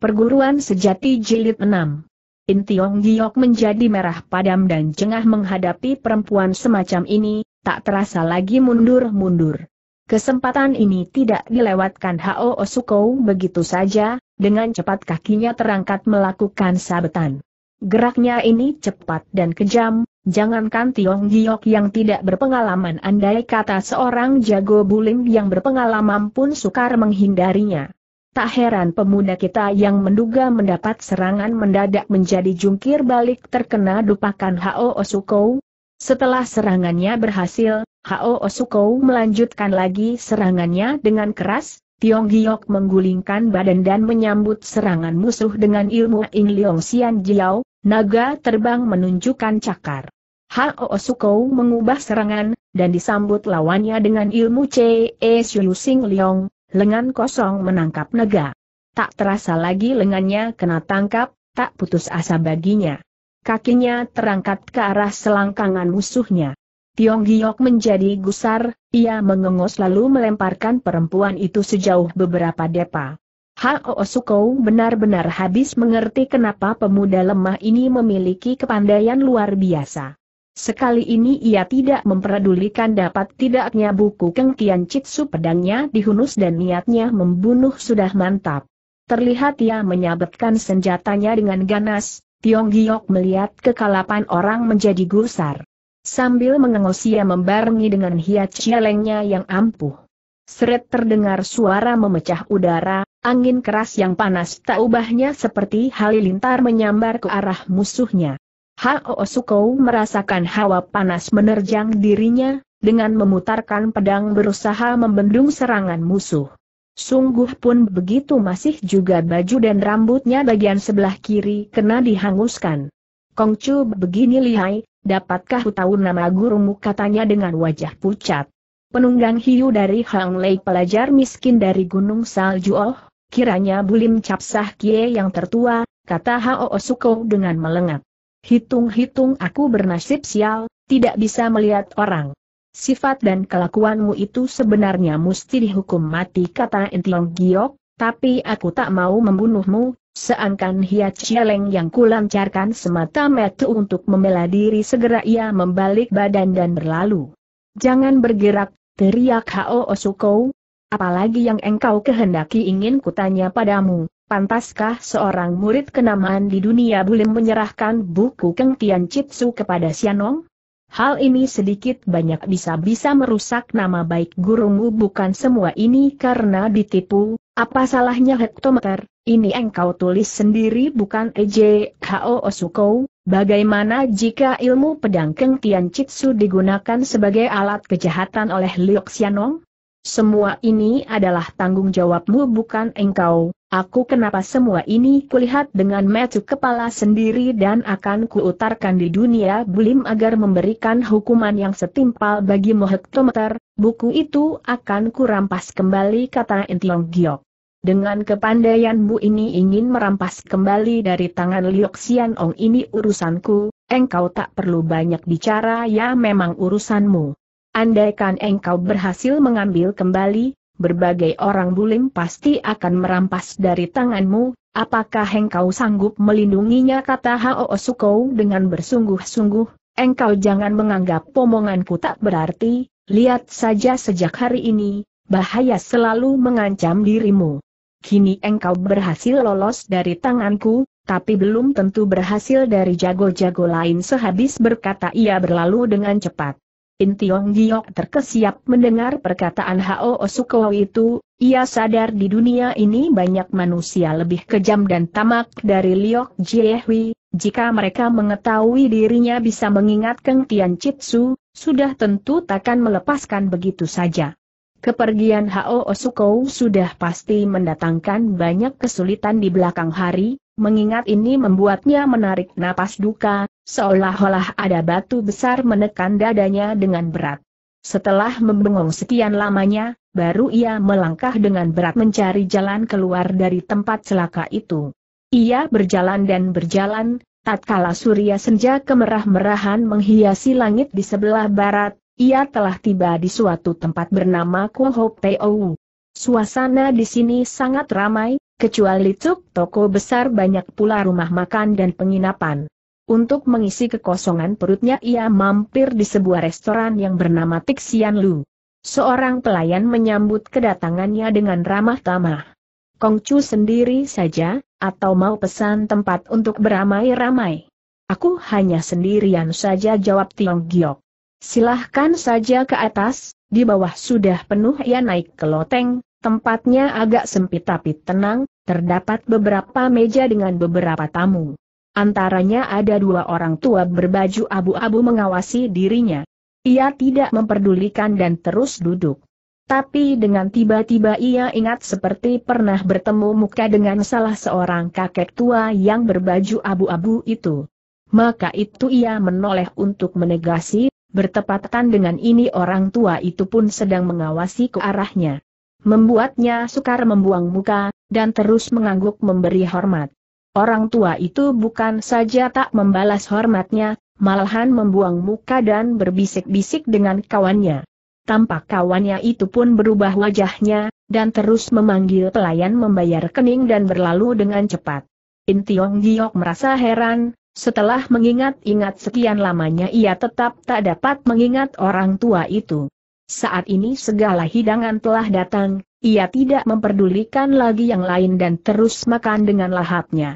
Perguruan Sejati Jilid 6 In Tiong Giok menjadi merah padam dan jengah menghadapi perempuan semacam ini, tak terasa lagi mundur-mundur. Kesempatan ini tidak dilewatkan Hao Osuko begitu saja, dengan cepat kakinya terangkat melakukan sabetan. Geraknya ini cepat dan kejam, jangankan Tiong Giok yang tidak berpengalaman andai kata seorang jago bulim yang berpengalaman pun sukar menghindarinya. Tak heran pemuda kita yang menduga mendapat serangan mendadak menjadi jungkir balik terkena dupakan Hao Osukou. Setelah serangannya berhasil, Hao Osukou melanjutkan lagi serangannya dengan keras, Tiong Giok menggulingkan badan dan menyambut serangan musuh dengan ilmu In Leong Xian Jiao, naga terbang menunjukkan cakar. Hao Osukou mengubah serangan, dan disambut lawannya dengan ilmu Ce Xiu Sing Leong, lengan kosong menangkap naga. Tak terasa lagi lengannya kena tangkap, tak putus asa baginya. Kakinya terangkat ke arah selangkangan musuhnya. Tiong Giok menjadi gusar, ia mengengos lalu melemparkan perempuan itu sejauh beberapa depa. Hao Sukou benar-benar habis mengerti kenapa pemuda lemah ini memiliki kepandaian luar biasa. Sekali ini ia tidak memperdulikan dapat tidaknya buku kengkian citsu pedangnya dihunus dan niatnya membunuh sudah mantap. Terlihat ia menyabetkan senjatanya dengan ganas, Tiong Giok melihat kekalapan orang menjadi gusar. Sambil mengengos ia membarengi dengan hiat cialengnya yang ampuh. Seret terdengar suara memecah udara, angin keras yang panas tak ubahnya seperti halilintar menyambar ke arah musuhnya. Hao Sukou merasakan hawa panas menerjang dirinya, dengan memutarkan pedang berusaha membendung serangan musuh. Sungguh pun begitu masih juga baju dan rambutnya bagian sebelah kiri kena dihanguskan. Kongcu begini lihai, dapatkah tahu nama gurumu katanya dengan wajah pucat. Penunggang hiu dari Hang Lei pelajar miskin dari Gunung Salju Oh, kiranya Bulim Capsah Kie yang tertua, kata Hao Suko dengan melengat. Hitung-hitung aku bernasib sial, tidak bisa melihat orang. Sifat dan kelakuanmu itu sebenarnya mesti dihukum mati kata Entlong Giok, tapi aku tak mau membunuhmu, seangkan hiat celeng yang kulancarkan semata metu untuk membela diri segera ia membalik badan dan berlalu. Jangan bergerak, teriak Hao Osuko. Apalagi yang engkau kehendaki ingin kutanya padamu, Pantaskah seorang murid kenamaan di dunia boleh menyerahkan buku Keng Tian Chitsu kepada Xianong? Hal ini sedikit banyak bisa-bisa merusak nama baik gurumu bukan semua ini karena ditipu, apa salahnya hektometer, ini engkau tulis sendiri bukan EJ. EJHO Osuko, bagaimana jika ilmu pedang Keng Tian Chitsu digunakan sebagai alat kejahatan oleh Liu Xianong? semua ini adalah tanggung jawabmu bukan engkau, aku kenapa semua ini kulihat dengan metu kepala sendiri dan akan kuutarkan di dunia bulim agar memberikan hukuman yang setimpal bagi hektometer, buku itu akan kurampas kembali kata Entiong Giok. Dengan kepandaianmu ini ingin merampas kembali dari tangan Liok Xian Ong ini urusanku, engkau tak perlu banyak bicara ya memang urusanmu. Andaikan engkau berhasil mengambil kembali, berbagai orang bulim pasti akan merampas dari tanganmu, apakah engkau sanggup melindunginya kata Hao Sukou dengan bersungguh-sungguh, engkau jangan menganggap omonganku tak berarti, lihat saja sejak hari ini, bahaya selalu mengancam dirimu. Kini engkau berhasil lolos dari tanganku, tapi belum tentu berhasil dari jago-jago lain sehabis berkata ia berlalu dengan cepat. In Tiong Giok terkesiap mendengar perkataan Hao Osukowo itu, ia sadar di dunia ini banyak manusia lebih kejam dan tamak dari Liok Jiehui, jika mereka mengetahui dirinya bisa mengingat Keng Tian Chitsu, sudah tentu takkan melepaskan begitu saja. Kepergian Hao Osukou sudah pasti mendatangkan banyak kesulitan di belakang hari, mengingat ini membuatnya menarik napas duka, seolah-olah ada batu besar menekan dadanya dengan berat. Setelah membengong sekian lamanya, baru ia melangkah dengan berat mencari jalan keluar dari tempat celaka itu. Ia berjalan dan berjalan, tatkala surya senja kemerah-merahan menghiasi langit di sebelah barat, ia telah tiba di suatu tempat bernama Kuhopeu. Suasana di sini sangat ramai, kecuali cuk, toko besar banyak pula rumah makan dan penginapan. Untuk mengisi kekosongan perutnya ia mampir di sebuah restoran yang bernama Tixian Lu. Seorang pelayan menyambut kedatangannya dengan ramah tamah. Kongcu sendiri saja, atau mau pesan tempat untuk beramai-ramai? Aku hanya sendirian saja jawab Tiong Giok. Silahkan saja ke atas, di bawah sudah penuh ia naik ke loteng, tempatnya agak sempit tapi tenang, terdapat beberapa meja dengan beberapa tamu. Antaranya ada dua orang tua berbaju abu-abu mengawasi dirinya. Ia tidak memperdulikan dan terus duduk. Tapi dengan tiba-tiba ia ingat seperti pernah bertemu muka dengan salah seorang kakek tua yang berbaju abu-abu itu. Maka itu ia menoleh untuk menegasi, bertepatan dengan ini orang tua itu pun sedang mengawasi ke arahnya. Membuatnya sukar membuang muka, dan terus mengangguk memberi hormat. Orang tua itu bukan saja tak membalas hormatnya, malahan membuang muka dan berbisik-bisik dengan kawannya. Tampak kawannya itu pun berubah wajahnya, dan terus memanggil pelayan membayar kening dan berlalu dengan cepat. Intiong Giok merasa heran, setelah mengingat-ingat sekian lamanya ia tetap tak dapat mengingat orang tua itu. Saat ini segala hidangan telah datang, ia tidak memperdulikan lagi yang lain dan terus makan dengan lahapnya.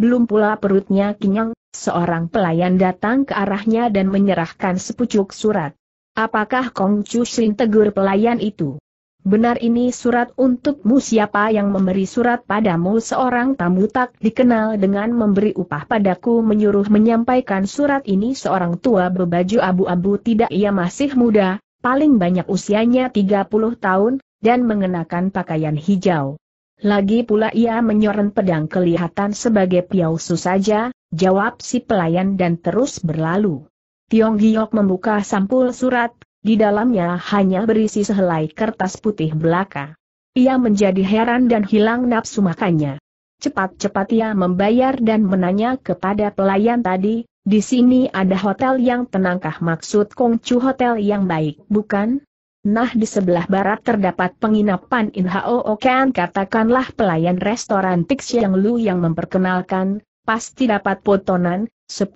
Belum pula perutnya kenyang, seorang pelayan datang ke arahnya dan menyerahkan sepucuk surat. Apakah Kong Chu Shin tegur pelayan itu? Benar ini surat untukmu siapa yang memberi surat padamu seorang tamu tak dikenal dengan memberi upah padaku menyuruh menyampaikan surat ini seorang tua berbaju abu-abu tidak ia masih muda, paling banyak usianya 30 tahun, dan mengenakan pakaian hijau. Lagi pula ia menyoren pedang kelihatan sebagai piausu saja, jawab si pelayan dan terus berlalu. Tiong Giok membuka sampul surat, di dalamnya hanya berisi sehelai kertas putih belaka. Ia menjadi heran dan hilang nafsu makannya. Cepat-cepat ia membayar dan menanya kepada pelayan tadi, di sini ada hotel yang tenangkah maksud Kongcu hotel yang baik, bukan? Nah di sebelah barat terdapat penginapan Inhao Kan katakanlah pelayan restoran Tix Yang Lu yang memperkenalkan, pasti dapat potongan 10%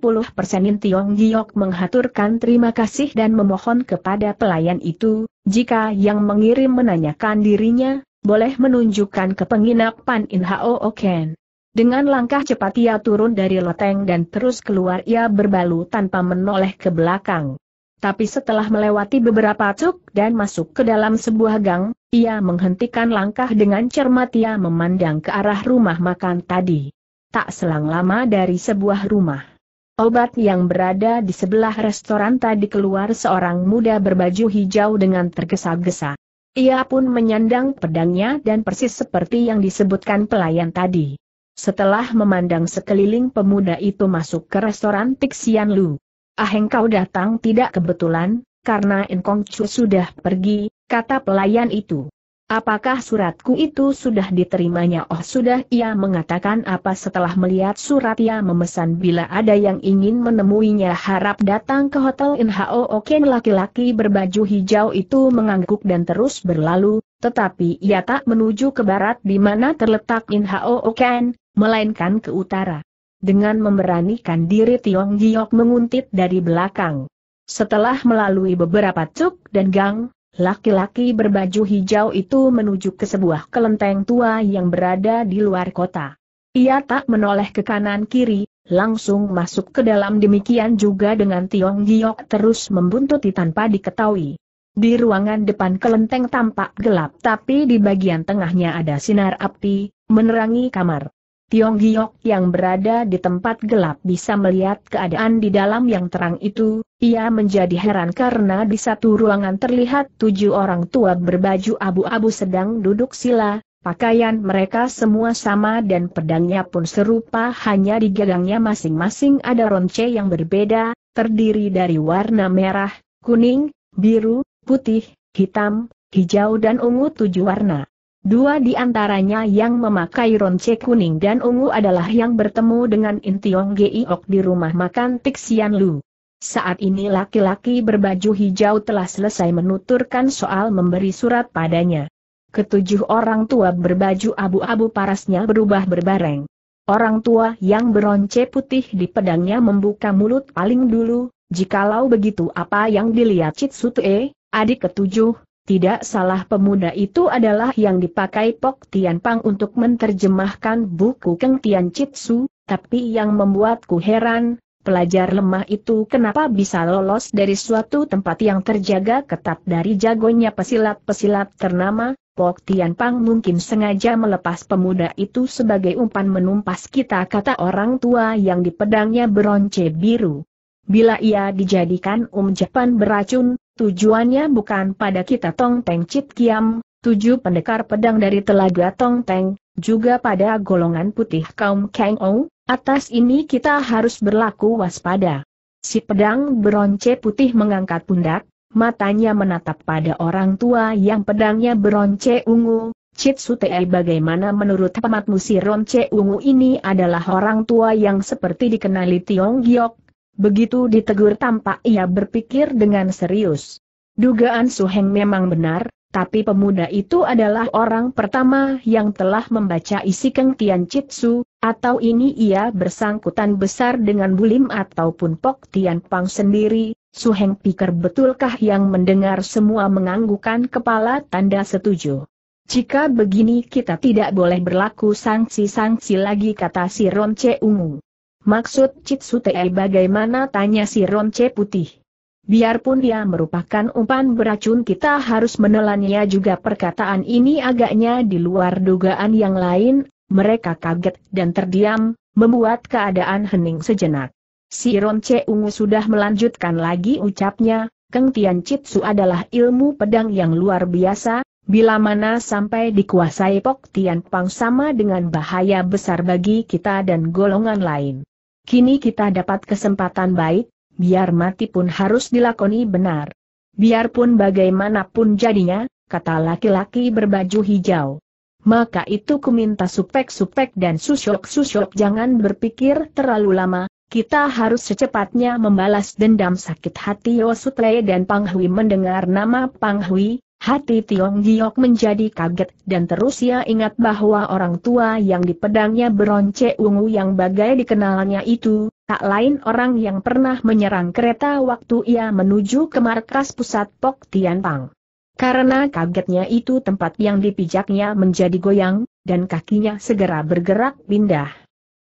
In Tiong Giok menghaturkan terima kasih dan memohon kepada pelayan itu, jika yang mengirim menanyakan dirinya, boleh menunjukkan ke penginapan Inhao Kan. Dengan langkah cepat ia turun dari loteng dan terus keluar ia berbalu tanpa menoleh ke belakang. Tapi setelah melewati beberapa cuk dan masuk ke dalam sebuah gang, ia menghentikan langkah dengan cermat ia memandang ke arah rumah makan tadi. Tak selang lama dari sebuah rumah. Obat yang berada di sebelah restoran tadi keluar seorang muda berbaju hijau dengan tergesa-gesa. Ia pun menyandang pedangnya dan persis seperti yang disebutkan pelayan tadi. Setelah memandang sekeliling pemuda itu masuk ke restoran Tixian Lu, Aheng kau datang tidak kebetulan, karena Enkong Chu sudah pergi, kata pelayan itu. Apakah suratku itu sudah diterimanya? Oh sudah ia mengatakan apa setelah melihat surat ia memesan bila ada yang ingin menemuinya harap datang ke Hotel NHO Oken laki-laki berbaju hijau itu mengangguk dan terus berlalu, tetapi ia tak menuju ke barat di mana terletak NHO Oken, melainkan ke utara. Dengan memberanikan diri Tiong Giok menguntit dari belakang. Setelah melalui beberapa cuk dan gang, laki-laki berbaju hijau itu menuju ke sebuah kelenteng tua yang berada di luar kota. Ia tak menoleh ke kanan kiri, langsung masuk ke dalam demikian juga dengan Tiong Giok terus membuntuti tanpa diketahui. Di ruangan depan kelenteng tampak gelap tapi di bagian tengahnya ada sinar api, menerangi kamar. Tiong Giok yang berada di tempat gelap bisa melihat keadaan di dalam yang terang itu, ia menjadi heran karena di satu ruangan terlihat tujuh orang tua berbaju abu-abu sedang duduk sila, Pakaian mereka semua sama dan pedangnya pun serupa hanya di gagangnya masing-masing ada ronce yang berbeda, terdiri dari warna merah, kuning, biru, putih, hitam, hijau dan ungu tujuh warna. Dua di antaranya yang memakai ronce kuning dan ungu adalah yang bertemu dengan Intiong Geiok di rumah makan Tixian Lu. Saat ini laki-laki berbaju hijau telah selesai menuturkan soal memberi surat padanya. Ketujuh orang tua berbaju abu-abu parasnya berubah berbareng. Orang tua yang beronce putih di pedangnya membuka mulut paling dulu, jikalau begitu apa yang dilihat Chitsutue, adik ketujuh, tidak salah pemuda itu adalah yang dipakai Pok Tian Pang untuk menterjemahkan buku Keng Tian Chitsu, tapi yang membuatku heran, pelajar lemah itu kenapa bisa lolos dari suatu tempat yang terjaga ketat dari jagonya pesilat-pesilat ternama, Pok Tian Pang mungkin sengaja melepas pemuda itu sebagai umpan menumpas kita kata orang tua yang di pedangnya beronce biru. Bila ia dijadikan um beracun, Tujuannya bukan pada kita Tong Teng Cit Kiam, tujuh pendekar pedang dari telaga Tong Teng, juga pada golongan putih kaum Kang Ou, atas ini kita harus berlaku waspada. Si pedang Bronce putih mengangkat pundak, matanya menatap pada orang tua yang pedangnya Bronce ungu, Cit Sutei bagaimana menurut pematmu si Ronce ungu ini adalah orang tua yang seperti dikenali Tiong Giok Begitu ditegur tampak ia berpikir dengan serius. Dugaan Suheng memang benar, tapi pemuda itu adalah orang pertama yang telah membaca isi Keng Tian Chitsu, atau ini ia bersangkutan besar dengan Bulim ataupun Pok Tian Pang sendiri, Suheng pikir betulkah yang mendengar semua menganggukan kepala tanda setuju. Jika begini kita tidak boleh berlaku sanksi-sanksi lagi kata si ronce Ungu. Maksud Chitsu Tei bagaimana tanya si Ronce Putih. Biarpun dia merupakan umpan beracun kita harus menelannya juga perkataan ini agaknya di luar dugaan yang lain, mereka kaget dan terdiam, membuat keadaan hening sejenak. Si Ronce Ungu sudah melanjutkan lagi ucapnya, Keng Tian Chitsu adalah ilmu pedang yang luar biasa, bila mana sampai dikuasai Pok Tian Pang sama dengan bahaya besar bagi kita dan golongan lain. Kini kita dapat kesempatan baik, biar mati pun harus dilakoni benar. Biarpun bagaimanapun jadinya, kata laki-laki berbaju hijau. Maka itu kuminta supek-supek dan susyok-susyok jangan berpikir terlalu lama, kita harus secepatnya membalas dendam sakit hati Yosutle dan Panghui mendengar nama Panghui, Hati Tiong Giok menjadi kaget dan terus ia ingat bahwa orang tua yang di pedangnya beronce ungu yang bagai dikenalnya itu, tak lain orang yang pernah menyerang kereta waktu ia menuju ke markas pusat Pok Pang. Karena kagetnya itu tempat yang dipijaknya menjadi goyang, dan kakinya segera bergerak pindah.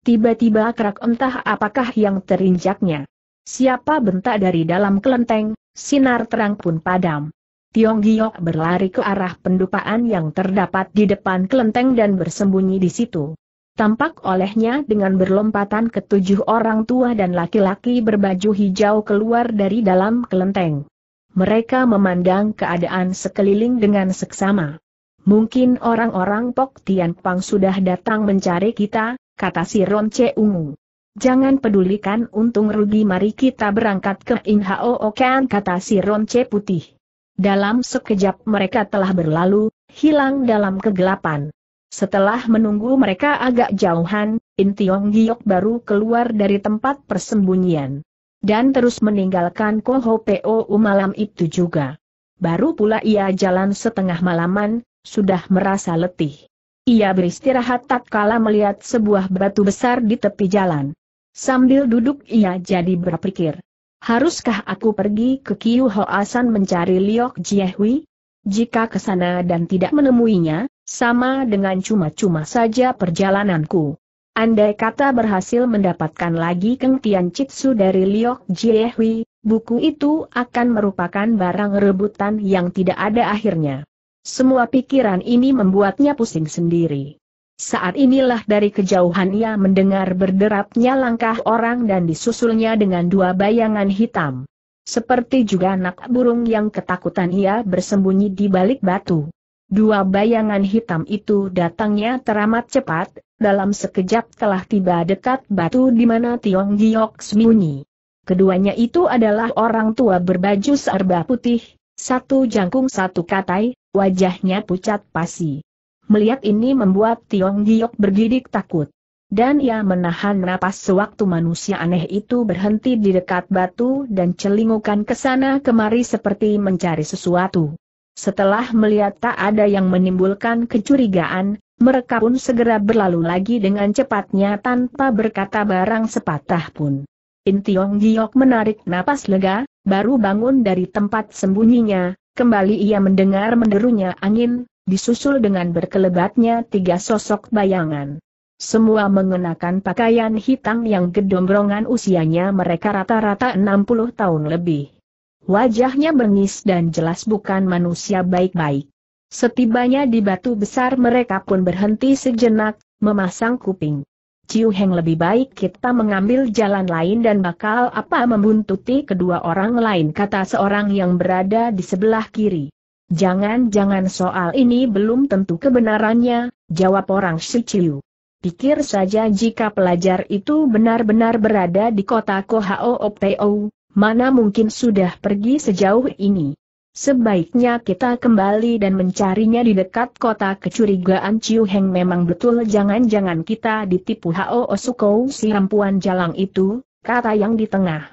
Tiba-tiba kerak entah apakah yang terinjaknya. Siapa bentak dari dalam kelenteng, sinar terang pun padam. Tiong Giok berlari ke arah pendupaan yang terdapat di depan kelenteng dan bersembunyi di situ. Tampak olehnya dengan berlompatan ketujuh orang tua dan laki-laki berbaju hijau keluar dari dalam kelenteng. Mereka memandang keadaan sekeliling dengan seksama. Mungkin orang-orang Pok Tian Pang sudah datang mencari kita, kata si Ron Che Ungu. Jangan pedulikan untung rugi mari kita berangkat ke In Hao Okan kata si Ron Che Putih. Dalam sekejap mereka telah berlalu, hilang dalam kegelapan. Setelah menunggu mereka agak jauhan, Intiong Giok baru keluar dari tempat persembunyian. Dan terus meninggalkan Koho Po malam itu juga. Baru pula ia jalan setengah malaman, sudah merasa letih. Ia beristirahat tak kala melihat sebuah batu besar di tepi jalan. Sambil duduk ia jadi berpikir, Haruskah aku pergi ke Kiu Hoasan mencari Liok Jiehui? Jika ke sana dan tidak menemuinya, sama dengan cuma-cuma saja perjalananku. Andai kata berhasil mendapatkan lagi Keng Tian Chitsu dari Liok Jiehui, buku itu akan merupakan barang rebutan yang tidak ada akhirnya. Semua pikiran ini membuatnya pusing sendiri. Saat inilah dari kejauhan ia mendengar berderapnya langkah orang dan disusulnya dengan dua bayangan hitam. Seperti juga anak burung yang ketakutan ia bersembunyi di balik batu. Dua bayangan hitam itu datangnya teramat cepat, dalam sekejap telah tiba dekat batu di mana Tiong Giok sembunyi. Keduanya itu adalah orang tua berbaju serba putih, satu jangkung satu katai, wajahnya pucat pasi. Melihat ini membuat Tiong Giok bergidik takut. Dan ia menahan napas sewaktu manusia aneh itu berhenti di dekat batu dan celingukan ke sana kemari seperti mencari sesuatu. Setelah melihat tak ada yang menimbulkan kecurigaan, mereka pun segera berlalu lagi dengan cepatnya tanpa berkata barang sepatah pun. In Tiong Giok menarik napas lega, baru bangun dari tempat sembunyinya, kembali ia mendengar menderunya angin, disusul dengan berkelebatnya tiga sosok bayangan. Semua mengenakan pakaian hitam yang gedombrongan usianya mereka rata-rata 60 tahun lebih. Wajahnya bengis dan jelas bukan manusia baik-baik. Setibanya di batu besar mereka pun berhenti sejenak, memasang kuping. Ciu Heng lebih baik kita mengambil jalan lain dan bakal apa membuntuti kedua orang lain kata seorang yang berada di sebelah kiri. Jangan-jangan soal ini belum tentu kebenarannya, jawab orang Shiciu. Pikir saja jika pelajar itu benar-benar berada di kota Kohao Opteo, mana mungkin sudah pergi sejauh ini. Sebaiknya kita kembali dan mencarinya di dekat kota kecurigaan Ciu Heng memang betul jangan-jangan kita ditipu Hao Osuko si rampuan jalang itu, kata yang di tengah.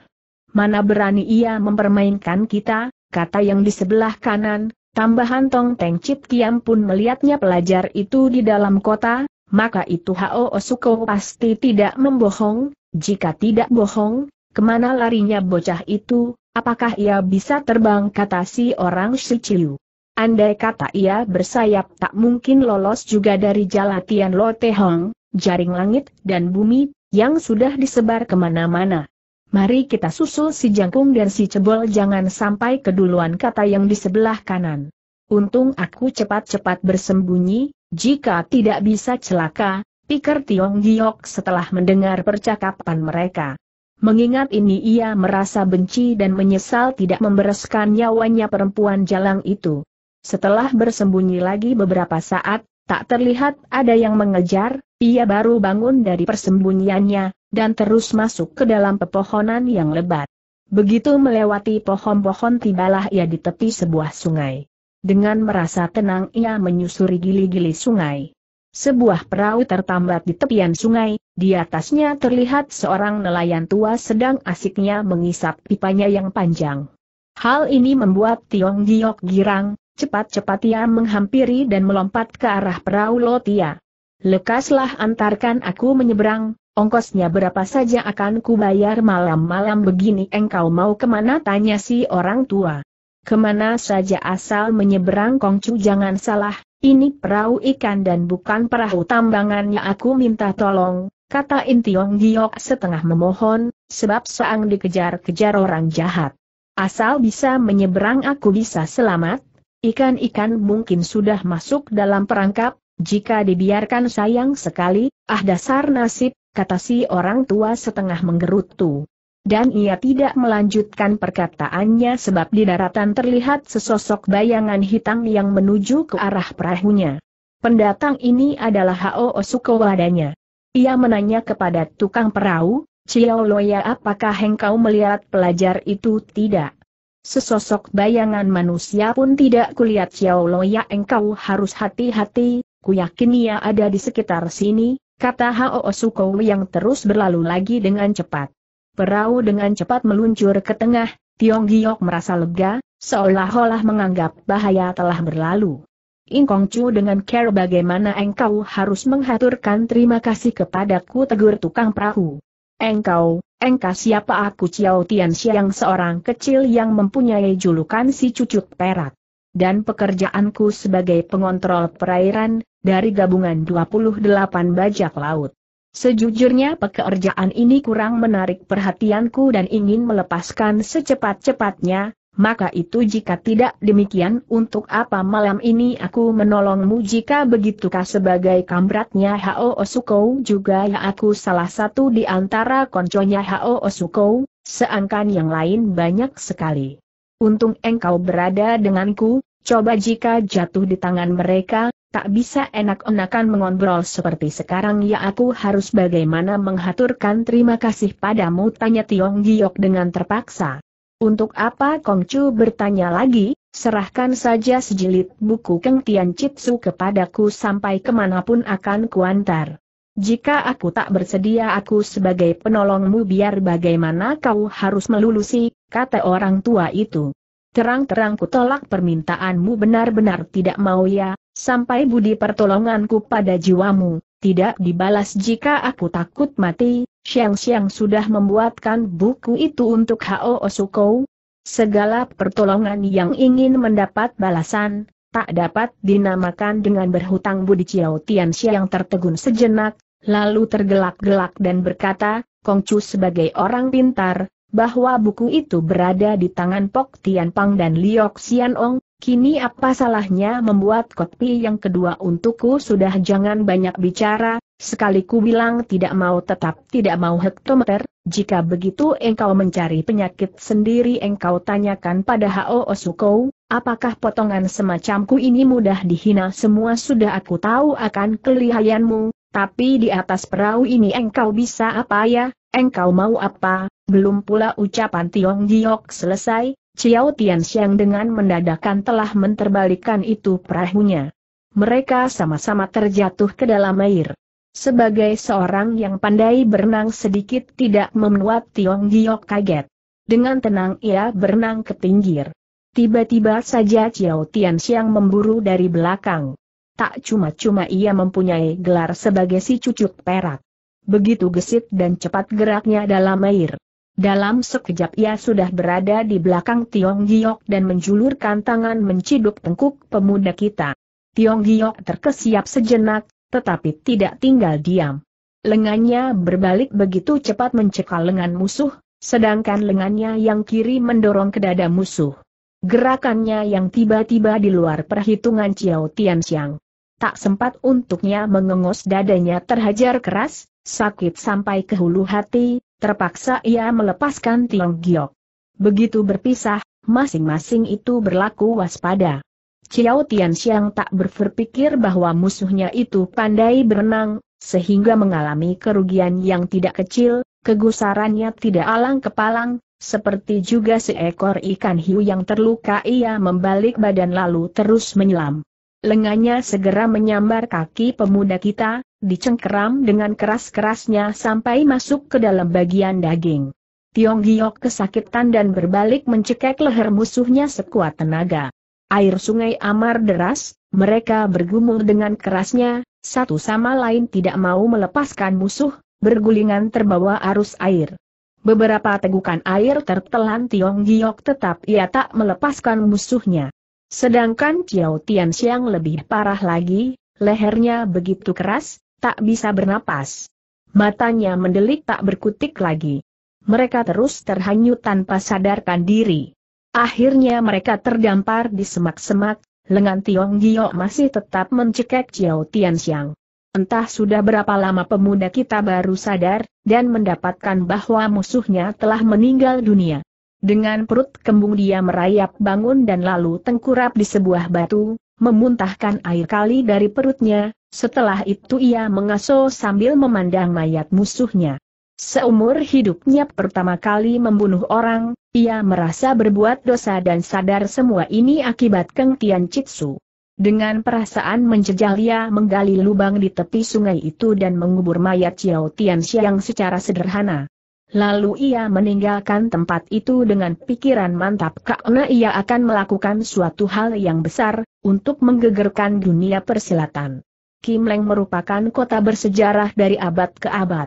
Mana berani ia mempermainkan kita, kata yang di sebelah kanan, Tambahan Tong Teng Chit Kiam pun melihatnya pelajar itu di dalam kota, maka itu Hao Osuko pasti tidak membohong, jika tidak bohong, kemana larinya bocah itu, apakah ia bisa terbang kata si orang Chiu. Andai kata ia bersayap tak mungkin lolos juga dari jalatian Lotehong, jaring langit dan bumi, yang sudah disebar kemana-mana. Mari kita susul si jangkung dan si cebol jangan sampai keduluan kata yang di sebelah kanan. Untung aku cepat-cepat bersembunyi, jika tidak bisa celaka, pikir Tiong Giok setelah mendengar percakapan mereka. Mengingat ini ia merasa benci dan menyesal tidak membereskan nyawanya perempuan jalang itu. Setelah bersembunyi lagi beberapa saat, tak terlihat ada yang mengejar, ia baru bangun dari persembunyiannya, dan terus masuk ke dalam pepohonan yang lebat. Begitu melewati pohon-pohon tibalah ia di tepi sebuah sungai. Dengan merasa tenang ia menyusuri gili-gili sungai. Sebuah perahu tertambat di tepian sungai, di atasnya terlihat seorang nelayan tua sedang asiknya mengisap pipanya yang panjang. Hal ini membuat Tiong Giok girang, cepat-cepat ia menghampiri dan melompat ke arah perahu Lotia. Lekaslah antarkan aku menyeberang, Ongkosnya berapa saja akan kubayar malam-malam begini engkau mau kemana tanya si orang tua. Kemana saja asal menyeberang Kongcu jangan salah, ini perahu ikan dan bukan perahu tambangannya aku minta tolong, kata Intiong Giok setengah memohon, sebab seang dikejar-kejar orang jahat. Asal bisa menyeberang aku bisa selamat, Ikan-ikan mungkin sudah masuk dalam perangkap, jika dibiarkan sayang sekali, ah dasar nasib, kata si orang tua setengah menggerutu. Dan ia tidak melanjutkan perkataannya sebab di daratan terlihat sesosok bayangan hitam yang menuju ke arah perahunya. Pendatang ini adalah Hao Osuko wadanya. Ia menanya kepada tukang perahu, Ciao Loya apakah engkau melihat pelajar itu tidak? Sesosok bayangan manusia pun tidak kulihat Xiao Loya engkau harus hati-hati, ku yakin ia ada di sekitar sini, kata Hao Sukou yang terus berlalu lagi dengan cepat. Perahu dengan cepat meluncur ke tengah, Tiong Giok merasa lega, seolah-olah menganggap bahaya telah berlalu. Ingkong Chu dengan care bagaimana engkau harus menghaturkan terima kasih kepadaku tegur tukang perahu. Engkau, engkau siapa aku Ciao Tian Xiang seorang kecil yang mempunyai julukan si cucuk perak. Dan pekerjaanku sebagai pengontrol perairan, dari gabungan 28 bajak laut. Sejujurnya pekerjaan ini kurang menarik perhatianku dan ingin melepaskan secepat-cepatnya, maka itu jika tidak demikian untuk apa malam ini aku menolongmu jika begitukah sebagai kamratnya Hao Osukou juga ya aku salah satu di antara konconya Hao Osukou, seangkan yang lain banyak sekali. Untung engkau berada denganku, coba jika jatuh di tangan mereka, tak bisa enak-enakan mengobrol seperti sekarang ya aku harus bagaimana menghaturkan terima kasih padamu tanya Tiong Giok dengan terpaksa. Untuk apa Kong Chu bertanya lagi, serahkan saja sejilid buku Keng Tian Chitsu kepadaku sampai kemanapun akan kuantar. Jika aku tak bersedia aku sebagai penolongmu biar bagaimana kau harus melulusi, kata orang tua itu. Terang-terang ku tolak permintaanmu benar-benar tidak mau ya, Sampai budi pertolonganku pada jiwamu, tidak dibalas jika aku takut mati, siang-siang sudah membuatkan buku itu untuk Hao Osuko. Segala pertolongan yang ingin mendapat balasan, tak dapat dinamakan dengan berhutang budi Ciao Tian Xiang tertegun sejenak, lalu tergelak-gelak dan berkata, Kongcu sebagai orang pintar, bahwa buku itu berada di tangan Pok Tian Pang dan Liok Xian Ong, Kini apa salahnya membuat kopi yang kedua untukku sudah jangan banyak bicara, sekali ku bilang tidak mau tetap tidak mau hektometer, jika begitu engkau mencari penyakit sendiri engkau tanyakan pada H.O. Osuko, apakah potongan semacamku ini mudah dihina semua sudah aku tahu akan kelihayanmu, tapi di atas perahu ini engkau bisa apa ya, engkau mau apa, belum pula ucapan Tiong Giok selesai, Tian Tianxiang dengan mendadakan telah menterbalikan itu perahunya. Mereka sama-sama terjatuh ke dalam air. Sebagai seorang yang pandai berenang sedikit tidak membuat Tiong Giok kaget. Dengan tenang ia berenang ke pinggir. Tiba-tiba saja Tian Tianxiang memburu dari belakang. Tak cuma-cuma ia mempunyai gelar sebagai si cucuk perak. Begitu gesit dan cepat geraknya dalam air. Dalam sekejap ia sudah berada di belakang Tiong Giok dan menjulurkan tangan menciduk tengkuk pemuda kita. Tiong Giok terkesiap sejenak, tetapi tidak tinggal diam. Lengannya berbalik begitu cepat mencekal lengan musuh, sedangkan lengannya yang kiri mendorong ke dada musuh. Gerakannya yang tiba-tiba di luar perhitungan Chiao Tianxiang. Tak sempat untuknya mengengos dadanya terhajar keras, sakit sampai ke hulu hati, Terpaksa ia melepaskan Tiong Giok. Begitu berpisah, masing-masing itu berlaku waspada. Chiao Tian tak berpikir bahwa musuhnya itu pandai berenang, sehingga mengalami kerugian yang tidak kecil, kegusarannya tidak alang kepalang, seperti juga seekor ikan hiu yang terluka ia membalik badan lalu terus menyelam. Lengannya segera menyambar kaki pemuda kita, dicengkeram dengan keras-kerasnya sampai masuk ke dalam bagian daging. Tiong Giok kesakitan dan berbalik mencekek leher musuhnya sekuat tenaga. Air sungai amar deras, mereka bergumul dengan kerasnya, satu sama lain tidak mau melepaskan musuh, bergulingan terbawa arus air. Beberapa tegukan air tertelan Tiong Giok tetap ia tak melepaskan musuhnya. Sedangkan Chiao Tian Xiang lebih parah lagi, lehernya begitu keras, tak bisa bernapas. Matanya mendelik tak berkutik lagi. Mereka terus terhanyut tanpa sadarkan diri. Akhirnya mereka terdampar di semak-semak, lengan Tiong Gio masih tetap mencekek Jiao Tianxiang. Entah sudah berapa lama pemuda kita baru sadar, dan mendapatkan bahwa musuhnya telah meninggal dunia. Dengan perut kembung dia merayap bangun dan lalu tengkurap di sebuah batu, memuntahkan air kali dari perutnya, setelah itu ia mengaso sambil memandang mayat musuhnya. Seumur hidupnya pertama kali membunuh orang, ia merasa berbuat dosa dan sadar semua ini akibat Keng Tian Chitsu. Dengan perasaan menjejal ia menggali lubang di tepi sungai itu dan mengubur mayat Xiao Tian secara sederhana. Lalu ia meninggalkan tempat itu dengan pikiran mantap karena ia akan melakukan suatu hal yang besar, untuk menggegerkan dunia persilatan. Kim Leng merupakan kota bersejarah dari abad ke abad.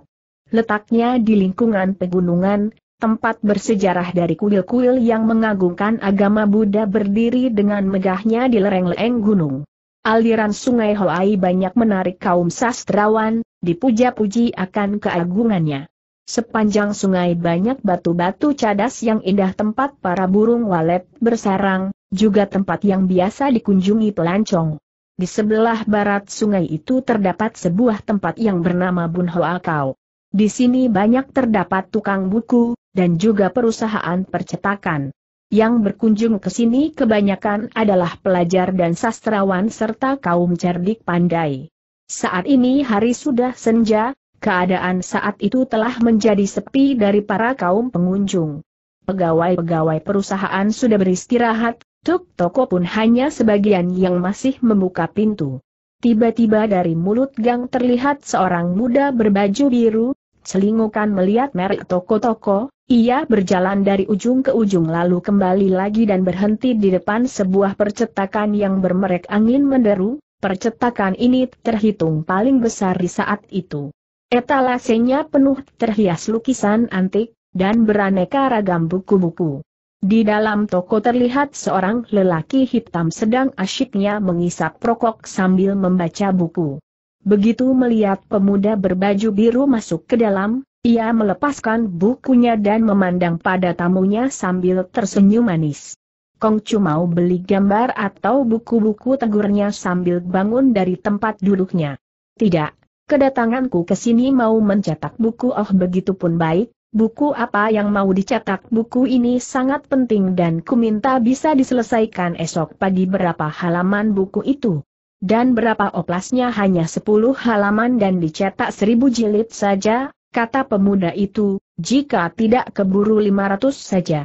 Letaknya di lingkungan pegunungan, tempat bersejarah dari kuil-kuil yang mengagungkan agama Buddha berdiri dengan megahnya di lereng-lereng gunung. Aliran sungai Hoai banyak menarik kaum sastrawan, dipuja-puji akan keagungannya. Sepanjang sungai banyak batu-batu cadas yang indah tempat para burung walet bersarang, juga tempat yang biasa dikunjungi pelancong. Di sebelah barat sungai itu terdapat sebuah tempat yang bernama Bunhoakau. Di sini banyak terdapat tukang buku, dan juga perusahaan percetakan. Yang berkunjung ke sini kebanyakan adalah pelajar dan sastrawan serta kaum cerdik pandai. Saat ini hari sudah senja, Keadaan saat itu telah menjadi sepi dari para kaum pengunjung. Pegawai-pegawai perusahaan sudah beristirahat, tuk toko pun hanya sebagian yang masih membuka pintu. Tiba-tiba dari mulut gang terlihat seorang muda berbaju biru, selingukan melihat merek toko-toko, ia berjalan dari ujung ke ujung lalu kembali lagi dan berhenti di depan sebuah percetakan yang bermerek angin menderu, percetakan ini terhitung paling besar di saat itu. Etalasenya penuh terhias lukisan antik, dan beraneka ragam buku-buku. Di dalam toko terlihat seorang lelaki hitam sedang asyiknya mengisap rokok sambil membaca buku. Begitu melihat pemuda berbaju biru masuk ke dalam, ia melepaskan bukunya dan memandang pada tamunya sambil tersenyum manis. Kong Chu mau beli gambar atau buku-buku tegurnya sambil bangun dari tempat duduknya. Tidak, Kedatanganku ke sini mau mencetak buku oh begitu pun baik, buku apa yang mau dicetak buku ini sangat penting dan ku minta bisa diselesaikan esok pagi berapa halaman buku itu. Dan berapa oplasnya hanya 10 halaman dan dicetak 1000 jilid saja, kata pemuda itu, jika tidak keburu 500 saja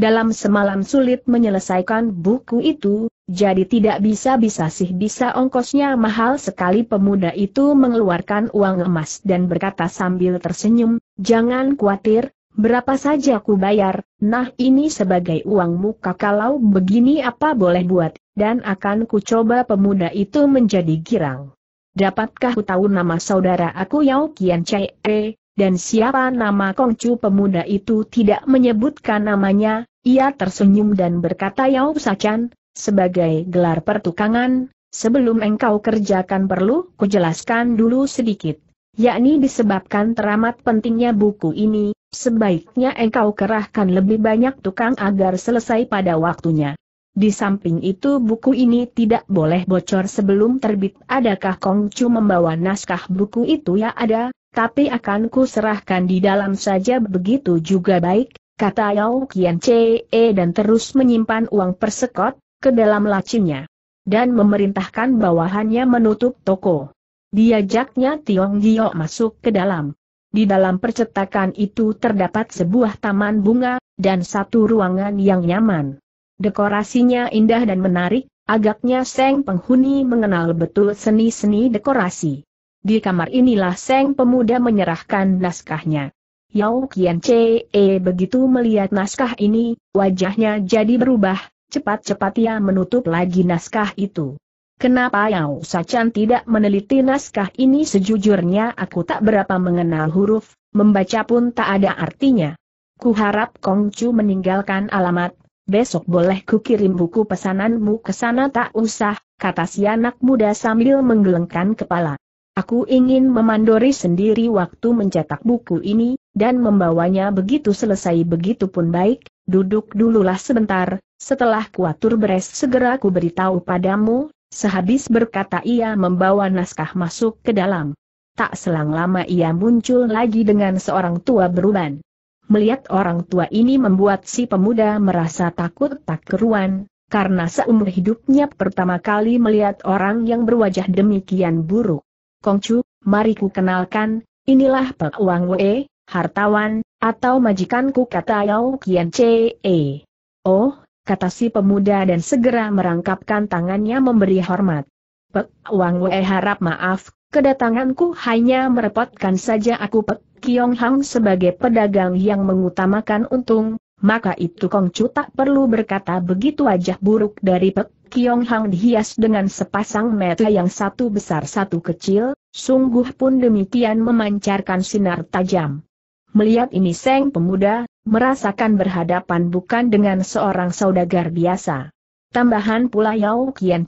dalam semalam sulit menyelesaikan buku itu, jadi tidak bisa-bisa sih bisa ongkosnya mahal sekali pemuda itu mengeluarkan uang emas dan berkata sambil tersenyum, jangan khawatir, berapa saja ku bayar, nah ini sebagai uang muka kalau begini apa boleh buat, dan akan ku coba pemuda itu menjadi girang. Dapatkah ku tahu nama saudara aku Yao Kian Chai E? dan siapa nama Kongcu pemuda itu tidak menyebutkan namanya, ia tersenyum dan berkata Yau Sachan, sebagai gelar pertukangan, sebelum engkau kerjakan perlu kujelaskan dulu sedikit. Yakni disebabkan teramat pentingnya buku ini, sebaiknya engkau kerahkan lebih banyak tukang agar selesai pada waktunya. Di samping itu buku ini tidak boleh bocor sebelum terbit. Adakah Kongcu membawa naskah buku itu ya ada, tapi akan ku serahkan di dalam saja begitu juga baik, kata Yao Kian Chee dan terus menyimpan uang persekot, ke dalam lacinya. Dan memerintahkan bawahannya menutup toko. Diajaknya Tiong Gio masuk ke dalam. Di dalam percetakan itu terdapat sebuah taman bunga, dan satu ruangan yang nyaman. Dekorasinya indah dan menarik, agaknya Seng penghuni mengenal betul seni-seni dekorasi. Di kamar inilah Seng pemuda menyerahkan naskahnya. Yau Kian Chee eh, begitu melihat naskah ini, wajahnya jadi berubah, cepat-cepat ia menutup lagi naskah itu. Kenapa Yau Sachan tidak meneliti naskah ini sejujurnya aku tak berapa mengenal huruf, membaca pun tak ada artinya. Kuharap Chu meninggalkan alamat, besok boleh ku kirim buku pesananmu ke sana tak usah, kata si anak muda sambil menggelengkan kepala. Aku ingin memandori sendiri waktu mencetak buku ini, dan membawanya begitu selesai begitu pun baik, duduk dululah sebentar, setelah kuatur beres segera ku beritahu padamu, sehabis berkata ia membawa naskah masuk ke dalam. Tak selang lama ia muncul lagi dengan seorang tua beruban. Melihat orang tua ini membuat si pemuda merasa takut tak keruan, karena seumur hidupnya pertama kali melihat orang yang berwajah demikian buruk. Kongcu, mari ku kenalkan, inilah Pak Wang Wei, hartawan, atau majikanku kata Yao Kian Oh, kata si pemuda dan segera merangkapkan tangannya memberi hormat. Pek Wang Wei harap maaf, kedatanganku hanya merepotkan saja aku Pek Kiong Hang sebagai pedagang yang mengutamakan untung, maka itu Kong Chu tak perlu berkata begitu wajah buruk dari Pek Kiong Hang dihias dengan sepasang mata yang satu besar satu kecil, sungguh pun demikian memancarkan sinar tajam. Melihat ini Seng pemuda, merasakan berhadapan bukan dengan seorang saudagar biasa. Tambahan pula Yao Qian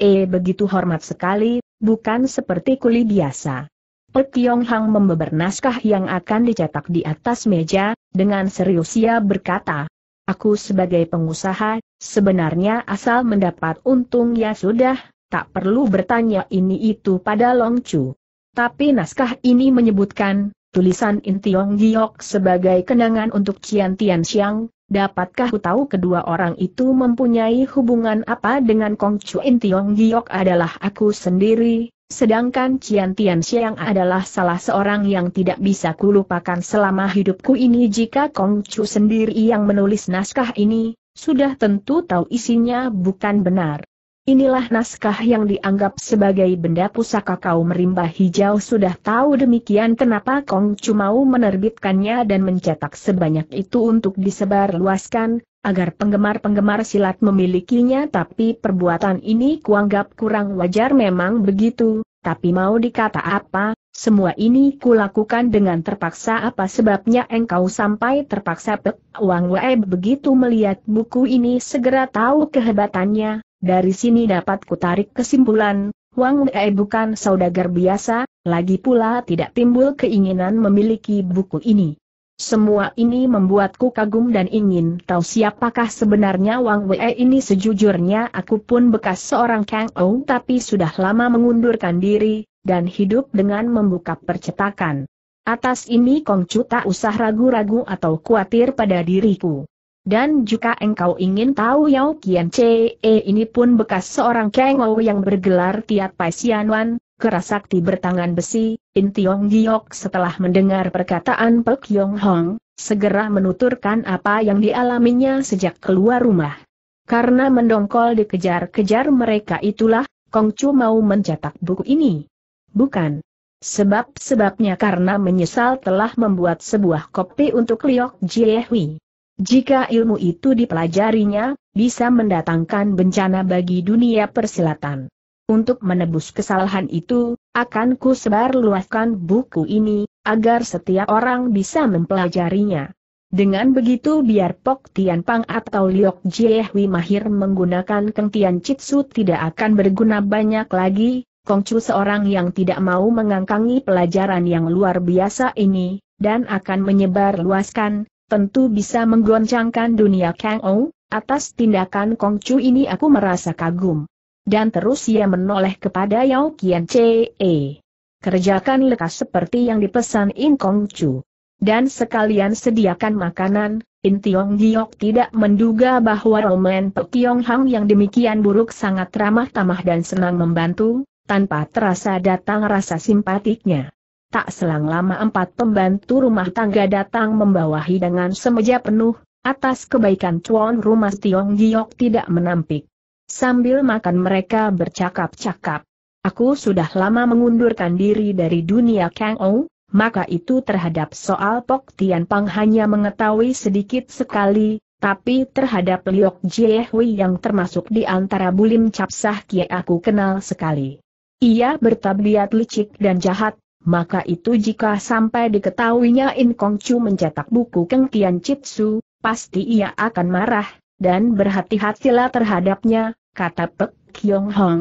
eh, begitu hormat sekali, bukan seperti kuli biasa. Pek Tiong Hang membeber naskah yang akan dicetak di atas meja, dengan serius ia berkata, Aku sebagai pengusaha, sebenarnya asal mendapat untung ya sudah, tak perlu bertanya ini itu pada Long Chu. Tapi naskah ini menyebutkan, tulisan In Tiong Giok sebagai kenangan untuk Cian Tian Xiang, dapatkah ku tahu kedua orang itu mempunyai hubungan apa dengan Kong Chu In Tiong Giok adalah aku sendiri, sedangkan Cian Tian Xiang adalah salah seorang yang tidak bisa kulupakan selama hidupku ini jika Kong Chu sendiri yang menulis naskah ini, sudah tentu tahu isinya bukan benar. Inilah naskah yang dianggap sebagai benda pusaka kaum rimba hijau sudah tahu demikian kenapa Kong Chumau menerbitkannya dan mencetak sebanyak itu untuk disebarluaskan, agar penggemar-penggemar silat memilikinya tapi perbuatan ini kuanggap kurang wajar memang begitu, tapi mau dikata apa, semua ini kulakukan dengan terpaksa apa sebabnya engkau sampai terpaksa Pek Wang Wei begitu melihat buku ini segera tahu kehebatannya, dari sini dapat kutarik kesimpulan, Wang Wei bukan saudagar biasa, lagi pula tidak timbul keinginan memiliki buku ini. Semua ini membuatku kagum dan ingin tahu siapakah sebenarnya Wang Wei ini sejujurnya aku pun bekas seorang Kang Ou tapi sudah lama mengundurkan diri, dan hidup dengan membuka percetakan. Atas ini Chu tak usah ragu-ragu atau khawatir pada diriku. Dan jika engkau ingin tahu Yao Kian Chee eh, ini pun bekas seorang Kengou yang bergelar Tiat Pai Sianwan, kerasakti bertangan besi, In Tiong Giok setelah mendengar perkataan Pek Yong Hong, segera menuturkan apa yang dialaminya sejak keluar rumah. Karena mendongkol dikejar-kejar mereka itulah, Kong Chu mau mencetak buku ini. Bukan. Sebab-sebabnya karena menyesal telah membuat sebuah kopi untuk Liok Jiehui. Jika ilmu itu dipelajarinya, bisa mendatangkan bencana bagi dunia persilatan. Untuk menebus kesalahan itu, akan ku sebarluaskan buku ini, agar setiap orang bisa mempelajarinya. Dengan begitu biar Pok Tian Pang atau Liok Jiehui mahir menggunakan Keng Tian Chitsu tidak akan berguna banyak lagi, Kongcu seorang yang tidak mau mengangkangi pelajaran yang luar biasa ini, dan akan menyebar luaskan, tentu bisa menggoncangkan dunia Kang Ou, atas tindakan Kong Chu ini aku merasa kagum. Dan terus ia menoleh kepada Yao Qian Chee. Kerjakan lekas seperti yang dipesan In Kong Chu. Dan sekalian sediakan makanan, In Tiong Giok tidak menduga bahwa Roman Pe Tiong Hang yang demikian buruk sangat ramah tamah dan senang membantu, tanpa terasa datang rasa simpatiknya. Tak selang lama empat pembantu rumah tangga datang membawa hidangan semeja penuh, atas kebaikan cuan rumah Tiong Giok tidak menampik. Sambil makan mereka bercakap-cakap. Aku sudah lama mengundurkan diri dari dunia Kang Ou, maka itu terhadap soal Pok Tian Pang hanya mengetahui sedikit sekali, tapi terhadap Liok Jie Hui yang termasuk di antara bulim capsah kie aku kenal sekali. Ia bertabiat licik dan jahat, maka itu jika sampai diketahuinya In Kong Chu mencetak buku Keng Tian Chitsu, pasti ia akan marah, dan berhati-hatilah terhadapnya, kata Pek Kyong Hong.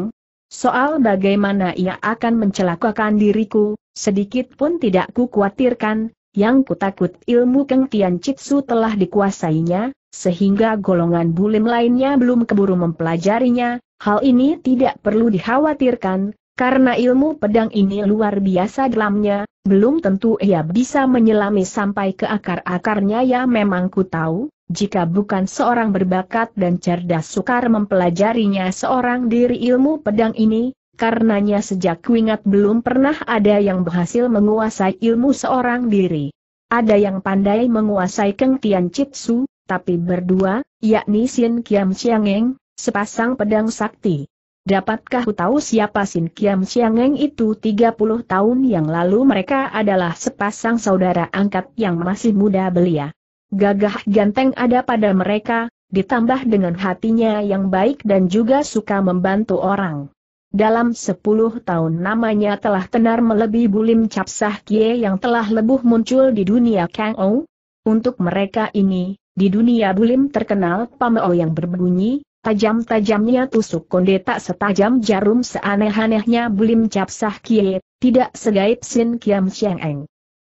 Soal bagaimana ia akan mencelakakan diriku, sedikit pun tidak kukhawatirkan, yang kutakut ilmu Keng Tian Chitsu telah dikuasainya, sehingga golongan bulim lainnya belum keburu mempelajarinya, hal ini tidak perlu dikhawatirkan, karena ilmu pedang ini luar biasa dalamnya, belum tentu ia bisa menyelami sampai ke akar-akarnya ya memang ku tahu, jika bukan seorang berbakat dan cerdas sukar mempelajarinya seorang diri ilmu pedang ini, karenanya sejak kuingat belum pernah ada yang berhasil menguasai ilmu seorang diri. Ada yang pandai menguasai Keng Tian Chitsu, tapi berdua, yakni Sin Kiam Chiangeng, sepasang pedang sakti. Dapatkah ku tahu siapa Sin Kiam Siangeng itu 30 tahun yang lalu mereka adalah sepasang saudara angkat yang masih muda belia. Gagah ganteng ada pada mereka, ditambah dengan hatinya yang baik dan juga suka membantu orang. Dalam 10 tahun namanya telah tenar melebihi Bulim Capsah Kie yang telah lebuh muncul di dunia Kang Ou. Untuk mereka ini, di dunia Bulim terkenal Pameo yang berbunyi, Tajam-tajamnya tusuk konde tak setajam jarum seaneh-anehnya capsa cap kie, tidak segaib sin kiam siang eng.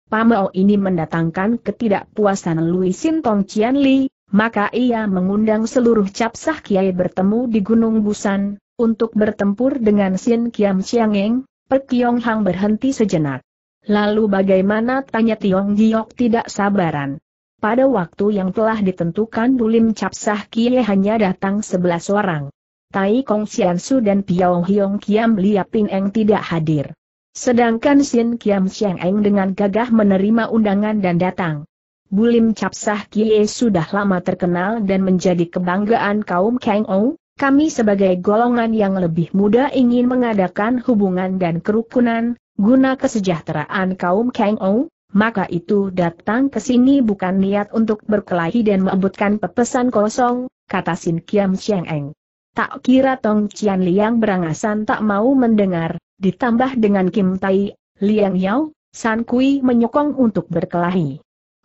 Pamau ini mendatangkan ketidakpuasan Lui Sin Tong Cian Li, maka ia mengundang seluruh cap kiai bertemu di Gunung Busan, untuk bertempur dengan Sin Kiam Siang Eng, Pekiong Hang berhenti sejenak. Lalu bagaimana tanya Tiong Giok tidak sabaran. Pada waktu yang telah ditentukan Bulim Capsah Kie hanya datang sebelas orang. Tai Kong Sian Su dan Piao Hiong Kiam Lia Pin Eng tidak hadir. Sedangkan Sin Kiam Xiang Eng dengan gagah menerima undangan dan datang. Bulim Capsah Kie sudah lama terkenal dan menjadi kebanggaan kaum Kang Ou, kami sebagai golongan yang lebih muda ingin mengadakan hubungan dan kerukunan, guna kesejahteraan kaum Kang Ou, maka itu datang ke sini bukan niat untuk berkelahi dan merebutkan pepesan kosong, kata Sin Kiam Chiang Eng. Tak kira Tong Cian Liang berangasan tak mau mendengar, ditambah dengan Kim Tai, Liang Yao, San Kui menyokong untuk berkelahi.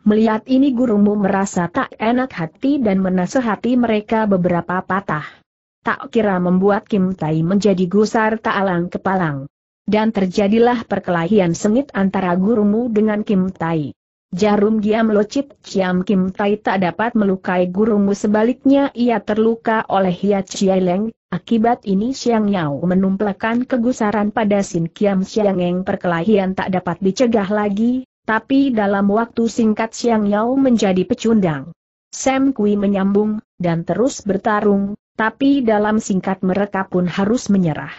Melihat ini gurumu merasa tak enak hati dan menasehati mereka beberapa patah tak kira membuat Kim Tai menjadi gusar tak alang kepalang dan terjadilah perkelahian sengit antara gurumu dengan Kim Tai. Jarum giam locit Ciam Kim Tai tak dapat melukai gurumu sebaliknya ia terluka oleh Hia Chiai Leng, akibat ini siang Yao menumplakan kegusaran pada Sin Kiam Xiang Eng perkelahian tak dapat dicegah lagi, tapi dalam waktu singkat siang Yao menjadi pecundang. Sam Kui menyambung, dan terus bertarung, tapi dalam singkat mereka pun harus menyerah.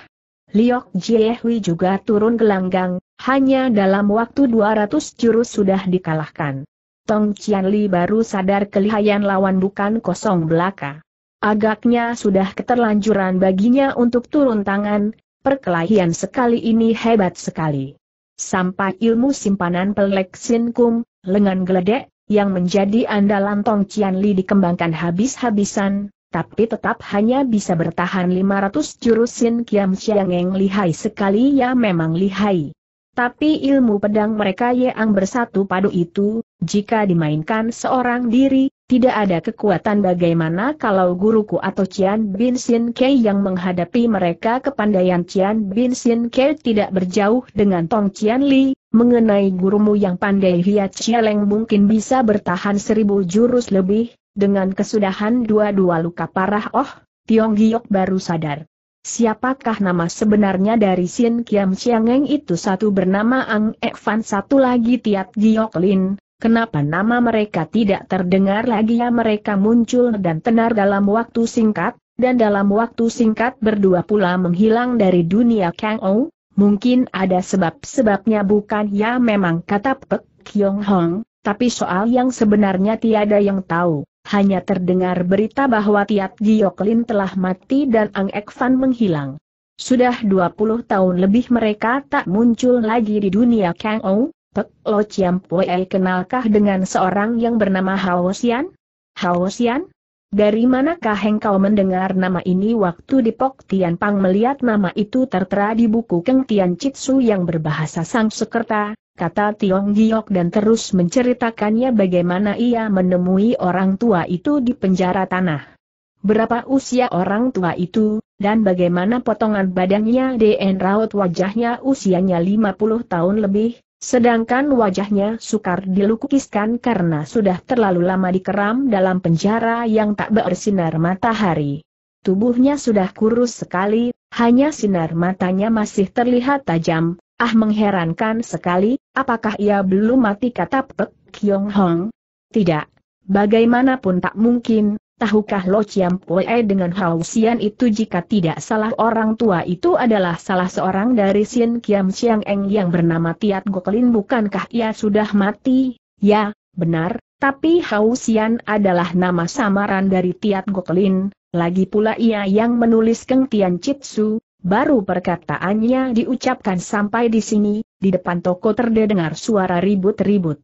Liok Jiehui juga turun gelanggang, hanya dalam waktu 200 jurus sudah dikalahkan. Tong Qianli baru sadar kelihayan lawan bukan kosong belaka. Agaknya sudah keterlanjuran baginya untuk turun tangan, perkelahian sekali ini hebat sekali. Sampai ilmu simpanan pelek sin kum, lengan geledek, yang menjadi andalan Tong Qianli dikembangkan habis-habisan, tapi tetap hanya bisa bertahan 500 jurusin. Sin Kiam Siang yang lihai sekali ya memang lihai. Tapi ilmu pedang mereka yang bersatu padu itu, jika dimainkan seorang diri, tidak ada kekuatan bagaimana kalau guruku atau Cian Bin Sin Kei yang menghadapi mereka kepandaian Cian Bin Sin Kei tidak berjauh dengan Tong Cian Li, mengenai gurumu yang pandai Hiat Cieleng mungkin bisa bertahan seribu jurus lebih, dengan kesudahan dua-dua luka parah oh, Tiong Giok baru sadar. Siapakah nama sebenarnya dari Sin Kiam Siangeng itu satu bernama Ang Ekvan satu lagi Tiat Giok Lin, kenapa nama mereka tidak terdengar lagi ya mereka muncul dan tenar dalam waktu singkat, dan dalam waktu singkat berdua pula menghilang dari dunia Kang Ou, mungkin ada sebab-sebabnya bukan ya memang kata Pek Kiong Hong, tapi soal yang sebenarnya tiada yang tahu hanya terdengar berita bahwa Tiat Gioklin telah mati dan Ang Ekvan menghilang. Sudah 20 tahun lebih mereka tak muncul lagi di dunia Kang Ou, Pek Lo Chiam Pue kenalkah dengan seorang yang bernama Hao Xian? Hao Xian? Dari manakah engkau mendengar nama ini waktu di Pok Tian Pang melihat nama itu tertera di buku Keng Tian Chitsu yang berbahasa Sang Sekerta, kata Tiong Giok dan terus menceritakannya bagaimana ia menemui orang tua itu di penjara tanah. Berapa usia orang tua itu, dan bagaimana potongan badannya DN raut wajahnya usianya 50 tahun lebih, sedangkan wajahnya sukar dilukiskan karena sudah terlalu lama dikeram dalam penjara yang tak bersinar matahari. Tubuhnya sudah kurus sekali, hanya sinar matanya masih terlihat tajam, Ah mengherankan sekali, apakah ia belum mati kata Pek Kyong Hong? Tidak. Bagaimanapun tak mungkin, tahukah Lo Chiam Pue dengan Hao Xian itu jika tidak salah orang tua itu adalah salah seorang dari Sien Kiam Siang Eng yang bernama Tiat Goklin bukankah ia sudah mati? Ya, benar, tapi Hao Xian adalah nama samaran dari Tiat Goklin, lagi pula ia yang menulis Keng Tian Chitsu, Baru perkataannya diucapkan sampai di sini, di depan toko terdengar suara ribut-ribut.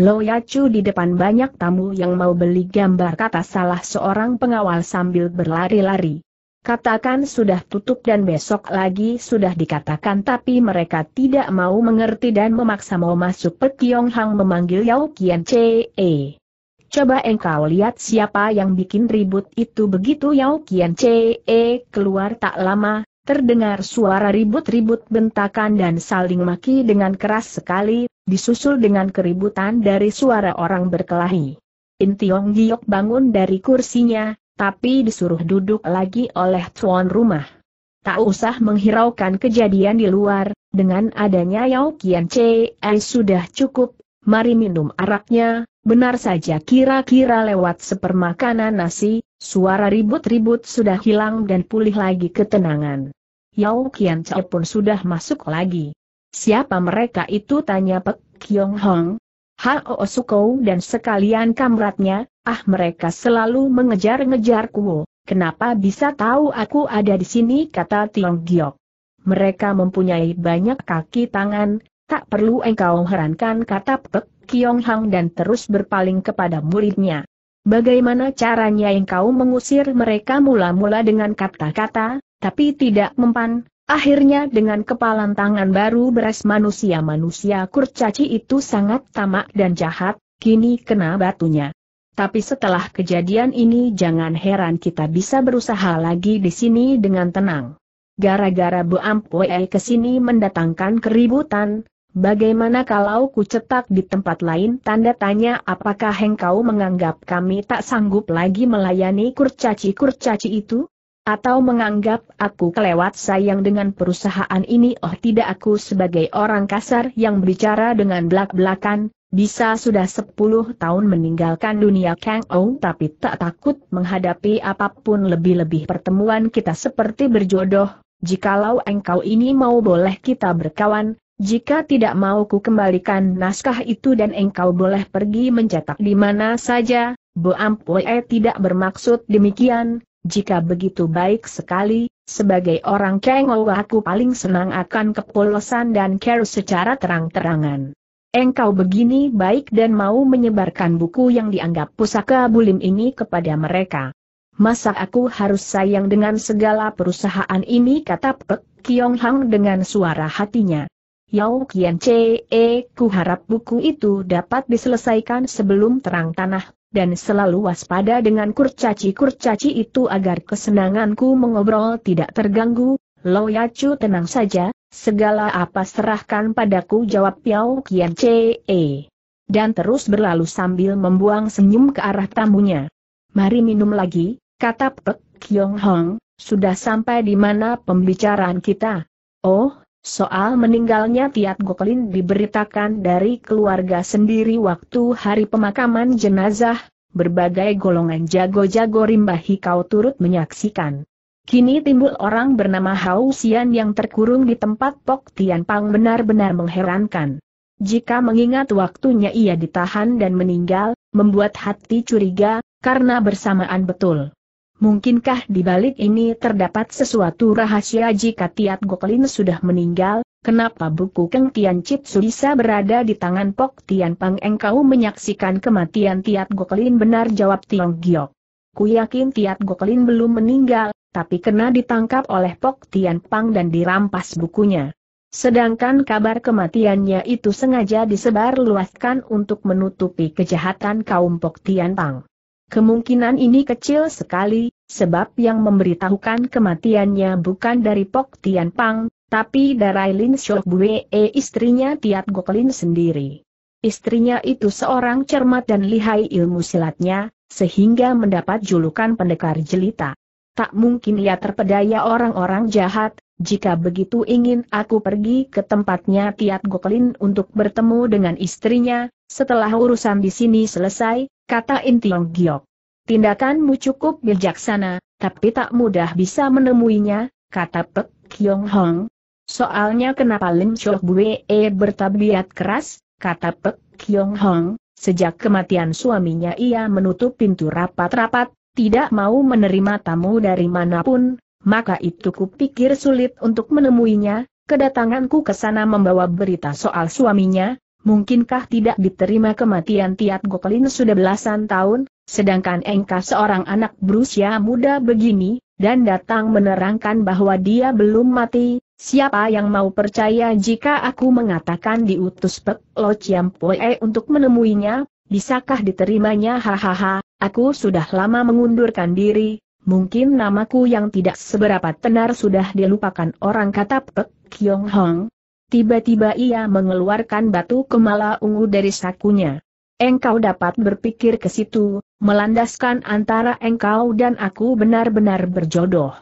Lo Yacu di depan banyak tamu yang mau beli gambar kata salah seorang pengawal sambil berlari-lari. Katakan sudah tutup dan besok lagi sudah dikatakan tapi mereka tidak mau mengerti dan memaksa mau masuk Petiong Hang memanggil Yao Kian Eh, Coba engkau lihat siapa yang bikin ribut itu begitu Yao Kian Chee keluar tak lama, Terdengar suara ribut-ribut bentakan dan saling maki dengan keras sekali, disusul dengan keributan dari suara orang berkelahi. Intiong Giok bangun dari kursinya, tapi disuruh duduk lagi oleh tuan rumah. Tak usah menghiraukan kejadian di luar, dengan adanya Yao Kian Chee eh, sudah cukup, mari minum araknya, benar saja kira-kira lewat sepermakanan nasi, Suara ribut-ribut sudah hilang dan pulih lagi ketenangan. Yao Kian Chao pun sudah masuk lagi. Siapa mereka itu tanya Pek Kyong Hong? Hao oh oh Sukou dan sekalian kamratnya, ah mereka selalu mengejar-ngejar kuo. Kenapa bisa tahu aku ada di sini kata Tiong Giok. Mereka mempunyai banyak kaki tangan, tak perlu engkau herankan kata Pek Kiong hong dan terus berpaling kepada muridnya. Bagaimana caranya engkau mengusir mereka mula-mula dengan kata-kata, tapi tidak mempan, akhirnya dengan kepalan tangan baru beras manusia-manusia kurcaci itu sangat tamak dan jahat, kini kena batunya. Tapi setelah kejadian ini jangan heran kita bisa berusaha lagi di sini dengan tenang. Gara-gara Bu Ampue ke sini mendatangkan keributan, Bagaimana kalau ku cetak di tempat lain? Tanda tanya apakah engkau menganggap kami tak sanggup lagi melayani kurcaci-kurcaci itu? Atau menganggap aku kelewat sayang dengan perusahaan ini? Oh tidak aku sebagai orang kasar yang bicara dengan belak-belakan, bisa sudah 10 tahun meninggalkan dunia Kang Ou tapi tak takut menghadapi apapun lebih-lebih pertemuan kita seperti berjodoh, jikalau engkau ini mau boleh kita berkawan, jika tidak mau ku kembalikan naskah itu dan engkau boleh pergi mencetak di mana saja, Bo Ampue tidak bermaksud demikian, jika begitu baik sekali, sebagai orang kengol aku paling senang akan kepolosan dan care secara terang-terangan. Engkau begini baik dan mau menyebarkan buku yang dianggap pusaka bulim ini kepada mereka. Masa aku harus sayang dengan segala perusahaan ini kata Pek Kiong Hang dengan suara hatinya. Yao Qian Che, eh, harap buku itu dapat diselesaikan sebelum terang tanah, dan selalu waspada dengan kurcaci-kurcaci itu agar kesenanganku mengobrol tidak terganggu. Lo Yacu tenang saja, segala apa serahkan padaku jawab Yao Kian Che. Eh. Dan terus berlalu sambil membuang senyum ke arah tamunya. Mari minum lagi, kata Pek Kyong Hong, sudah sampai di mana pembicaraan kita? Oh, Soal meninggalnya Tiat Goklin diberitakan dari keluarga sendiri waktu hari pemakaman jenazah, berbagai golongan jago-jago rimba hikau turut menyaksikan. Kini timbul orang bernama Hau Xian yang terkurung di tempat Pok Tian Pang benar-benar mengherankan. Jika mengingat waktunya ia ditahan dan meninggal, membuat hati curiga, karena bersamaan betul. Mungkinkah di balik ini terdapat sesuatu rahasia jika Tiat Goklin sudah meninggal? Kenapa buku Keng Tian Chitsu bisa berada di tangan Pok Tian Pang engkau menyaksikan kematian Tiat Goklin benar jawab Tiong Giok. Ku yakin Tiat Goklin belum meninggal, tapi kena ditangkap oleh Pok Tian Pang dan dirampas bukunya. Sedangkan kabar kematiannya itu sengaja disebarluaskan untuk menutupi kejahatan kaum Pok Tian Pang. Kemungkinan ini kecil sekali, sebab yang memberitahukan kematiannya bukan dari Pok Tian Pang, tapi dari Lin Shou Bue e, istrinya Tiat Goklin sendiri. Istrinya itu seorang cermat dan lihai ilmu silatnya, sehingga mendapat julukan pendekar jelita. Tak mungkin ia terpedaya orang-orang jahat, jika begitu ingin aku pergi ke tempatnya Tiat Goklin untuk bertemu dengan istrinya, setelah urusan di sini selesai, kata Intiong Giok. Tindakanmu cukup bijaksana, tapi tak mudah bisa menemuinya, kata Pek Kyong Hong. Soalnya kenapa Lim Chok Bue e bertabiat keras, kata Pek Kyong Hong, sejak kematian suaminya ia menutup pintu rapat-rapat, tidak mau menerima tamu dari manapun, maka itu kupikir sulit untuk menemuinya, kedatanganku ke sana membawa berita soal suaminya, mungkinkah tidak diterima kematian Tiat Goklin sudah belasan tahun, sedangkan engkau seorang anak berusia muda begini, dan datang menerangkan bahwa dia belum mati, siapa yang mau percaya jika aku mengatakan diutus Pek Lo Poe untuk menemuinya, bisakah diterimanya hahaha, aku sudah lama mengundurkan diri, mungkin namaku yang tidak seberapa tenar sudah dilupakan orang kata Pek Kyong Hong, Tiba-tiba ia mengeluarkan batu kemala ungu dari sakunya. Engkau dapat berpikir ke situ, melandaskan antara engkau dan aku benar-benar berjodoh.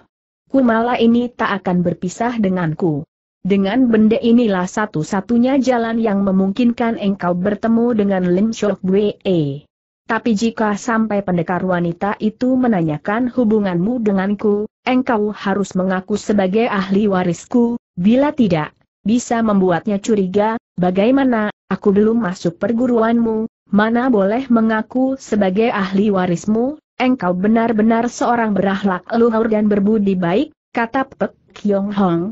Kumala ini tak akan berpisah denganku. Dengan benda inilah satu-satunya jalan yang memungkinkan engkau bertemu dengan Lin Shok Wei. Tapi jika sampai pendekar wanita itu menanyakan hubunganmu denganku, engkau harus mengaku sebagai ahli warisku, bila tidak, bisa membuatnya curiga, bagaimana, aku belum masuk perguruanmu, mana boleh mengaku sebagai ahli warismu, engkau benar-benar seorang berahlak luhur dan berbudi baik, kata Pek Kyong Hong.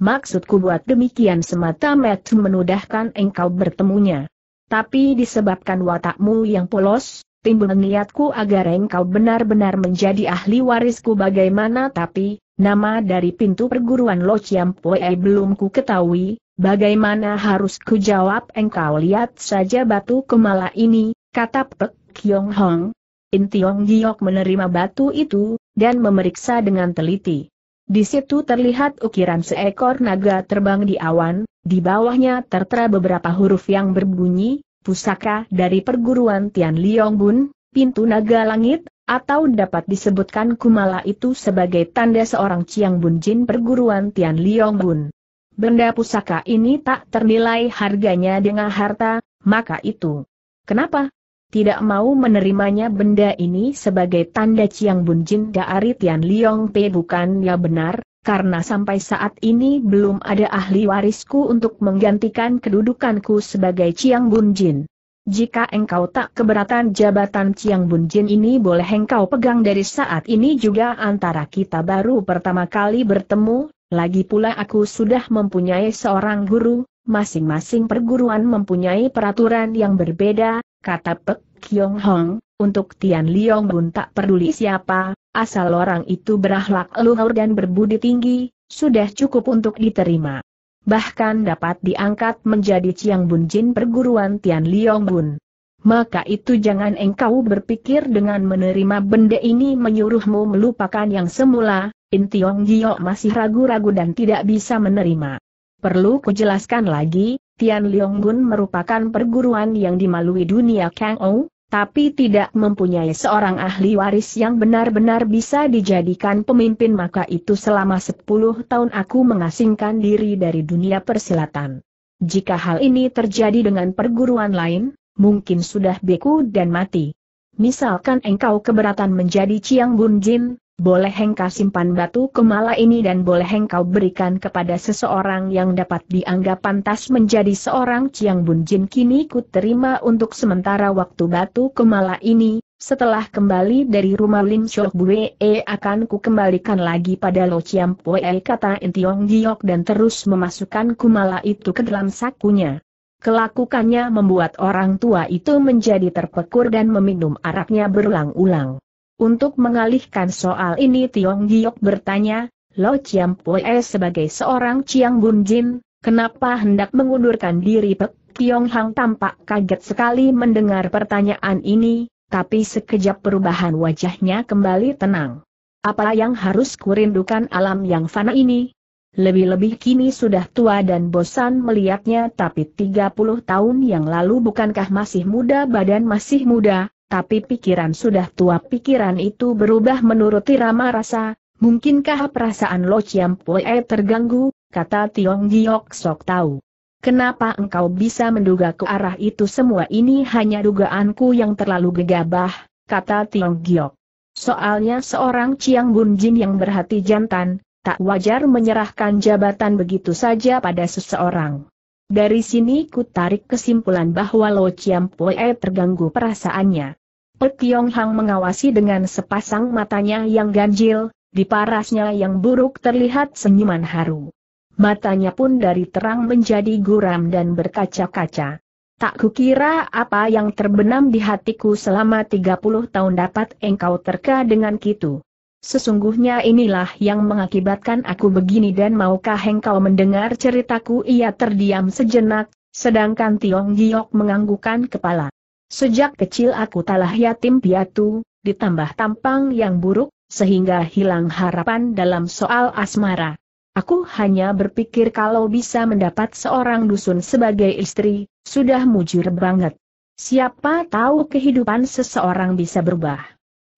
Maksudku buat demikian semata metu menudahkan engkau bertemunya. Tapi disebabkan watakmu yang polos, timbul niatku agar engkau benar-benar menjadi ahli warisku bagaimana tapi, nama dari pintu perguruan Lo Chiam Pue belum ku ketahui, bagaimana harus ku jawab engkau lihat saja batu kemala ini, kata Pek Kiong Hong. In Tiong Giok menerima batu itu, dan memeriksa dengan teliti. Di situ terlihat ukiran seekor naga terbang di awan, di bawahnya tertera beberapa huruf yang berbunyi, pusaka dari perguruan Tian Bun, pintu naga langit, atau dapat disebutkan kumala itu sebagai tanda seorang Ciang Bun Jin perguruan Tian Bun. Benda pusaka ini tak ternilai harganya dengan harta, maka itu. Kenapa? Tidak mau menerimanya benda ini sebagai tanda Ciang Bun Jin dari Tian Liong P ya benar, karena sampai saat ini belum ada ahli warisku untuk menggantikan kedudukanku sebagai Ciang Bunjin. Jika engkau tak keberatan jabatan Ciang Bunjin ini boleh engkau pegang dari saat ini juga antara kita baru pertama kali bertemu, lagi pula aku sudah mempunyai seorang guru, masing-masing perguruan mempunyai peraturan yang berbeda, kata Pek Kiong Hong, untuk Tian Liong Bun tak peduli siapa, asal orang itu berahlak luhur dan berbudi tinggi, sudah cukup untuk diterima. Bahkan dapat diangkat menjadi Ciang Bun Jin perguruan Tian Liong Bun. Maka itu jangan engkau berpikir dengan menerima benda ini menyuruhmu melupakan yang semula, In Tiong Gio masih ragu-ragu dan tidak bisa menerima. Perlu kujelaskan lagi, Tian Liong Bun merupakan perguruan yang dimalui dunia Kang Ou, tapi tidak mempunyai seorang ahli waris yang benar-benar bisa dijadikan pemimpin maka itu selama 10 tahun aku mengasingkan diri dari dunia persilatan. Jika hal ini terjadi dengan perguruan lain, mungkin sudah beku dan mati. Misalkan engkau keberatan menjadi Ciang Bun Jin, boleh engkau simpan batu kemala ini dan boleh engkau berikan kepada seseorang yang dapat dianggap pantas menjadi seorang Ciang Bun Jin kini ku terima untuk sementara waktu batu kemala ini, setelah kembali dari rumah Lin Chok Bue e akan ku kembalikan lagi pada Lo Chiam Pue e kata Intiong Giok dan terus memasukkan kumala itu ke dalam sakunya. Kelakukannya membuat orang tua itu menjadi terpekur dan meminum araknya berulang-ulang. Untuk mengalihkan soal ini Tiong Giok bertanya, Lo Chiam Pue sebagai seorang Chiang Bun Jin, kenapa hendak mengundurkan diri Pek? Tiong Hang tampak kaget sekali mendengar pertanyaan ini, tapi sekejap perubahan wajahnya kembali tenang. Apa yang harus kurindukan alam yang fana ini? Lebih-lebih kini sudah tua dan bosan melihatnya tapi 30 tahun yang lalu bukankah masih muda badan masih muda, tapi pikiran sudah tua pikiran itu berubah menuruti rama rasa, mungkinkah perasaan Lo Chiam Pue terganggu, kata Tiong Giok Sok tahu. Kenapa engkau bisa menduga ke arah itu semua ini hanya dugaanku yang terlalu gegabah, kata Tiong Giok. Soalnya seorang Chiang Bun Jin yang berhati jantan, tak wajar menyerahkan jabatan begitu saja pada seseorang. Dari sini ku tarik kesimpulan bahwa Lo Chiam Poe terganggu perasaannya. Pek Yong Hang mengawasi dengan sepasang matanya yang ganjil, di parasnya yang buruk terlihat senyuman haru. Matanya pun dari terang menjadi guram dan berkaca-kaca. Tak kukira apa yang terbenam di hatiku selama 30 tahun dapat engkau terka dengan kitu. Sesungguhnya inilah yang mengakibatkan aku begini dan maukah engkau mendengar ceritaku ia terdiam sejenak, sedangkan Tiong Giok menganggukan kepala. Sejak kecil aku telah yatim piatu, ditambah tampang yang buruk, sehingga hilang harapan dalam soal asmara. Aku hanya berpikir kalau bisa mendapat seorang dusun sebagai istri, sudah mujur banget. Siapa tahu kehidupan seseorang bisa berubah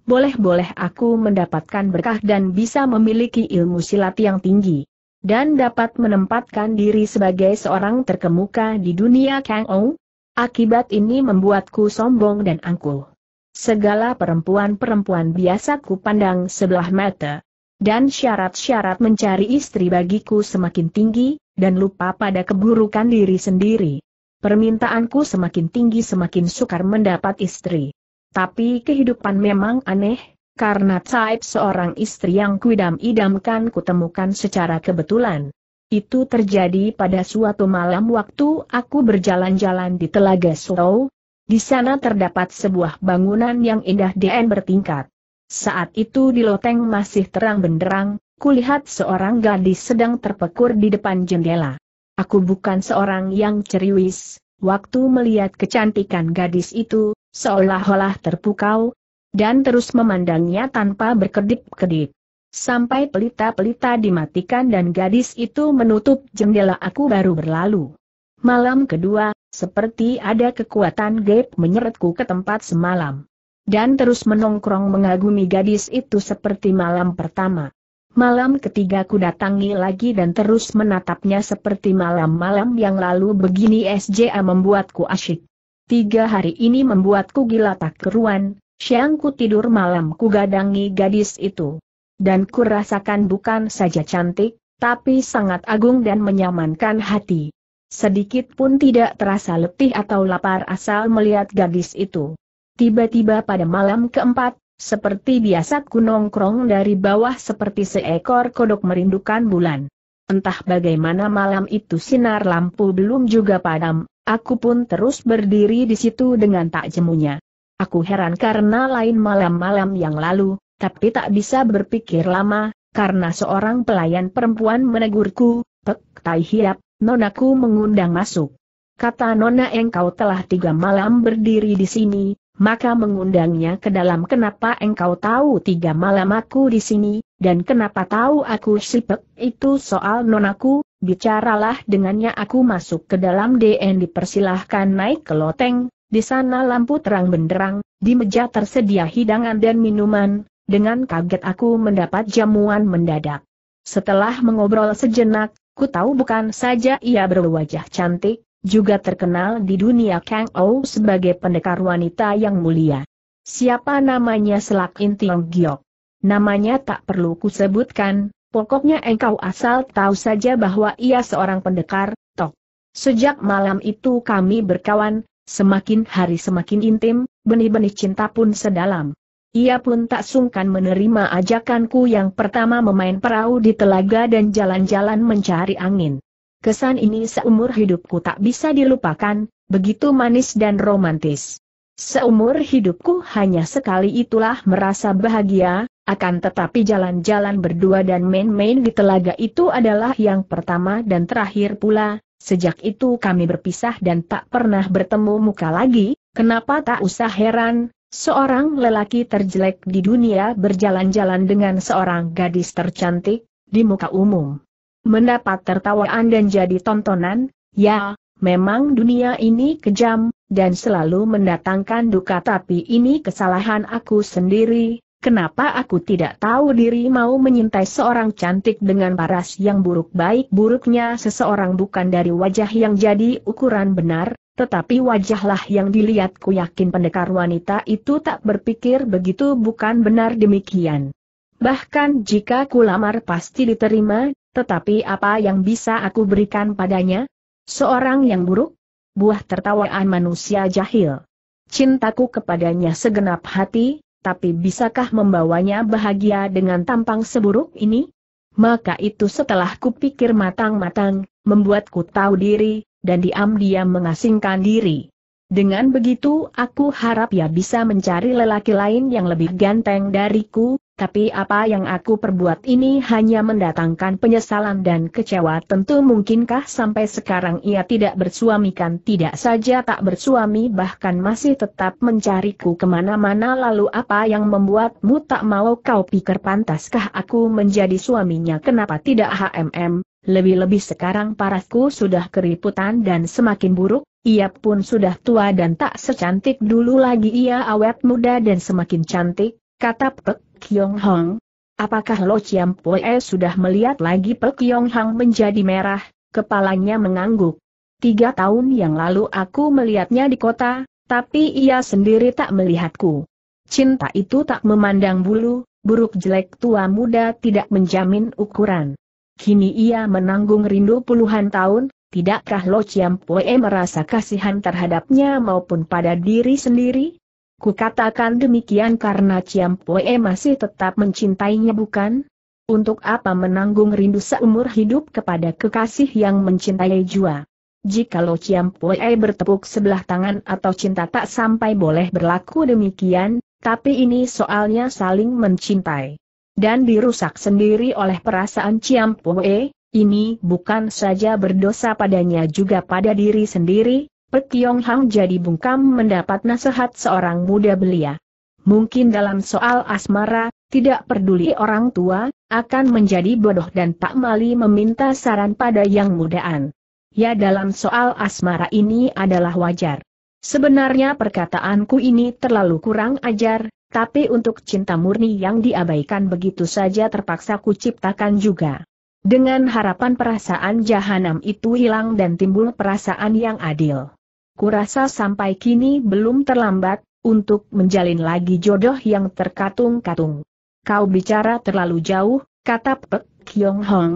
boleh-boleh aku mendapatkan berkah dan bisa memiliki ilmu silat yang tinggi. Dan dapat menempatkan diri sebagai seorang terkemuka di dunia Kang Ong? Akibat ini membuatku sombong dan angkuh. Segala perempuan-perempuan biasa ku pandang sebelah mata. Dan syarat-syarat mencari istri bagiku semakin tinggi, dan lupa pada keburukan diri sendiri. Permintaanku semakin tinggi semakin sukar mendapat istri. Tapi kehidupan memang aneh, karena Caip seorang istri yang kuidam-idamkan kutemukan secara kebetulan. Itu terjadi pada suatu malam waktu aku berjalan-jalan di Telaga Suro. Di sana terdapat sebuah bangunan yang indah dan bertingkat. Saat itu di loteng masih terang benderang, kulihat seorang gadis sedang terpekur di depan jendela. Aku bukan seorang yang ceriwis, Waktu melihat kecantikan gadis itu, seolah-olah terpukau, dan terus memandangnya tanpa berkedip-kedip. Sampai pelita-pelita dimatikan dan gadis itu menutup jendela aku baru berlalu. Malam kedua, seperti ada kekuatan gaib menyeretku ke tempat semalam. Dan terus menongkrong mengagumi gadis itu seperti malam pertama. Malam ketiga ku datangi lagi dan terus menatapnya seperti malam-malam yang lalu begini SJA membuatku asyik. Tiga hari ini membuatku gila tak keruan, siang ku tidur malam ku gadangi gadis itu. Dan ku rasakan bukan saja cantik, tapi sangat agung dan menyamankan hati. Sedikit pun tidak terasa letih atau lapar asal melihat gadis itu. Tiba-tiba pada malam keempat, seperti biasa ku nongkrong dari bawah seperti seekor kodok merindukan bulan. Entah bagaimana malam itu sinar lampu belum juga padam, aku pun terus berdiri di situ dengan tak jemunya. Aku heran karena lain malam-malam yang lalu, tapi tak bisa berpikir lama, karena seorang pelayan perempuan menegurku, Pek Tai Hiap, nonaku mengundang masuk. Kata nona engkau telah tiga malam berdiri di sini, maka mengundangnya ke dalam kenapa engkau tahu tiga malam aku di sini, dan kenapa tahu aku sipek, itu soal nonaku, bicaralah dengannya aku masuk ke dalam DN dipersilahkan naik ke loteng, di sana lampu terang benderang, di meja tersedia hidangan dan minuman, dengan kaget aku mendapat jamuan mendadak. Setelah mengobrol sejenak, ku tahu bukan saja ia berwajah cantik, juga terkenal di dunia Kang Ou sebagai pendekar wanita yang mulia. Siapa namanya Selak Intiong Giok? Namanya tak perlu kusebutkan, pokoknya engkau asal tahu saja bahwa ia seorang pendekar, tok. Sejak malam itu kami berkawan, semakin hari semakin intim, benih-benih cinta pun sedalam. Ia pun tak sungkan menerima ajakanku yang pertama memain perahu di telaga dan jalan-jalan mencari angin. Kesan ini seumur hidupku tak bisa dilupakan, begitu manis dan romantis. Seumur hidupku hanya sekali itulah merasa bahagia, akan tetapi jalan-jalan berdua dan main-main di telaga itu adalah yang pertama dan terakhir pula, sejak itu kami berpisah dan tak pernah bertemu muka lagi, kenapa tak usah heran, seorang lelaki terjelek di dunia berjalan-jalan dengan seorang gadis tercantik, di muka umum mendapat tertawaan dan jadi tontonan, ya, memang dunia ini kejam, dan selalu mendatangkan duka tapi ini kesalahan aku sendiri, kenapa aku tidak tahu diri mau menyintai seorang cantik dengan paras yang buruk baik buruknya seseorang bukan dari wajah yang jadi ukuran benar, tetapi wajahlah yang dilihat ku yakin pendekar wanita itu tak berpikir begitu bukan benar demikian. Bahkan jika ku lamar pasti diterima, tetapi apa yang bisa aku berikan padanya? Seorang yang buruk? Buah tertawaan manusia jahil. Cintaku kepadanya segenap hati, tapi bisakah membawanya bahagia dengan tampang seburuk ini? Maka itu setelah kupikir matang-matang, membuatku tahu diri, dan diam-diam mengasingkan diri. Dengan begitu aku harap ya bisa mencari lelaki lain yang lebih ganteng dariku, tapi apa yang aku perbuat ini hanya mendatangkan penyesalan dan kecewa tentu mungkinkah sampai sekarang ia tidak bersuamikan tidak saja tak bersuami bahkan masih tetap mencariku kemana-mana lalu apa yang membuatmu tak mau kau pikir pantaskah aku menjadi suaminya kenapa tidak HMM, lebih-lebih sekarang parasku sudah keriputan dan semakin buruk, ia pun sudah tua dan tak secantik dulu lagi ia awet muda dan semakin cantik, Kata Pek Kiong Hong. Apakah Lo Chiam Poe sudah melihat lagi Pek Kyong Hong menjadi merah, kepalanya mengangguk. Tiga tahun yang lalu aku melihatnya di kota, tapi ia sendiri tak melihatku. Cinta itu tak memandang bulu, buruk jelek tua muda tidak menjamin ukuran. Kini ia menanggung rindu puluhan tahun, tidakkah Lo Chiam Poe merasa kasihan terhadapnya maupun pada diri sendiri? Kukatakan demikian karena Ciam Poe masih tetap mencintainya bukan? Untuk apa menanggung rindu seumur hidup kepada kekasih yang mencintai jua? Jikalau Ciam Poe bertepuk sebelah tangan atau cinta tak sampai boleh berlaku demikian, tapi ini soalnya saling mencintai. Dan dirusak sendiri oleh perasaan Ciam Poe, ini bukan saja berdosa padanya juga pada diri sendiri, Pek Hang jadi bungkam mendapat nasihat seorang muda belia. Mungkin dalam soal asmara, tidak peduli orang tua, akan menjadi bodoh dan tak Mali meminta saran pada yang mudaan. Ya dalam soal asmara ini adalah wajar. Sebenarnya perkataanku ini terlalu kurang ajar, tapi untuk cinta murni yang diabaikan begitu saja terpaksa kuciptakan juga. Dengan harapan perasaan jahanam itu hilang dan timbul perasaan yang adil kurasa sampai kini belum terlambat, untuk menjalin lagi jodoh yang terkatung-katung. Kau bicara terlalu jauh, kata Pek Kyong Hong.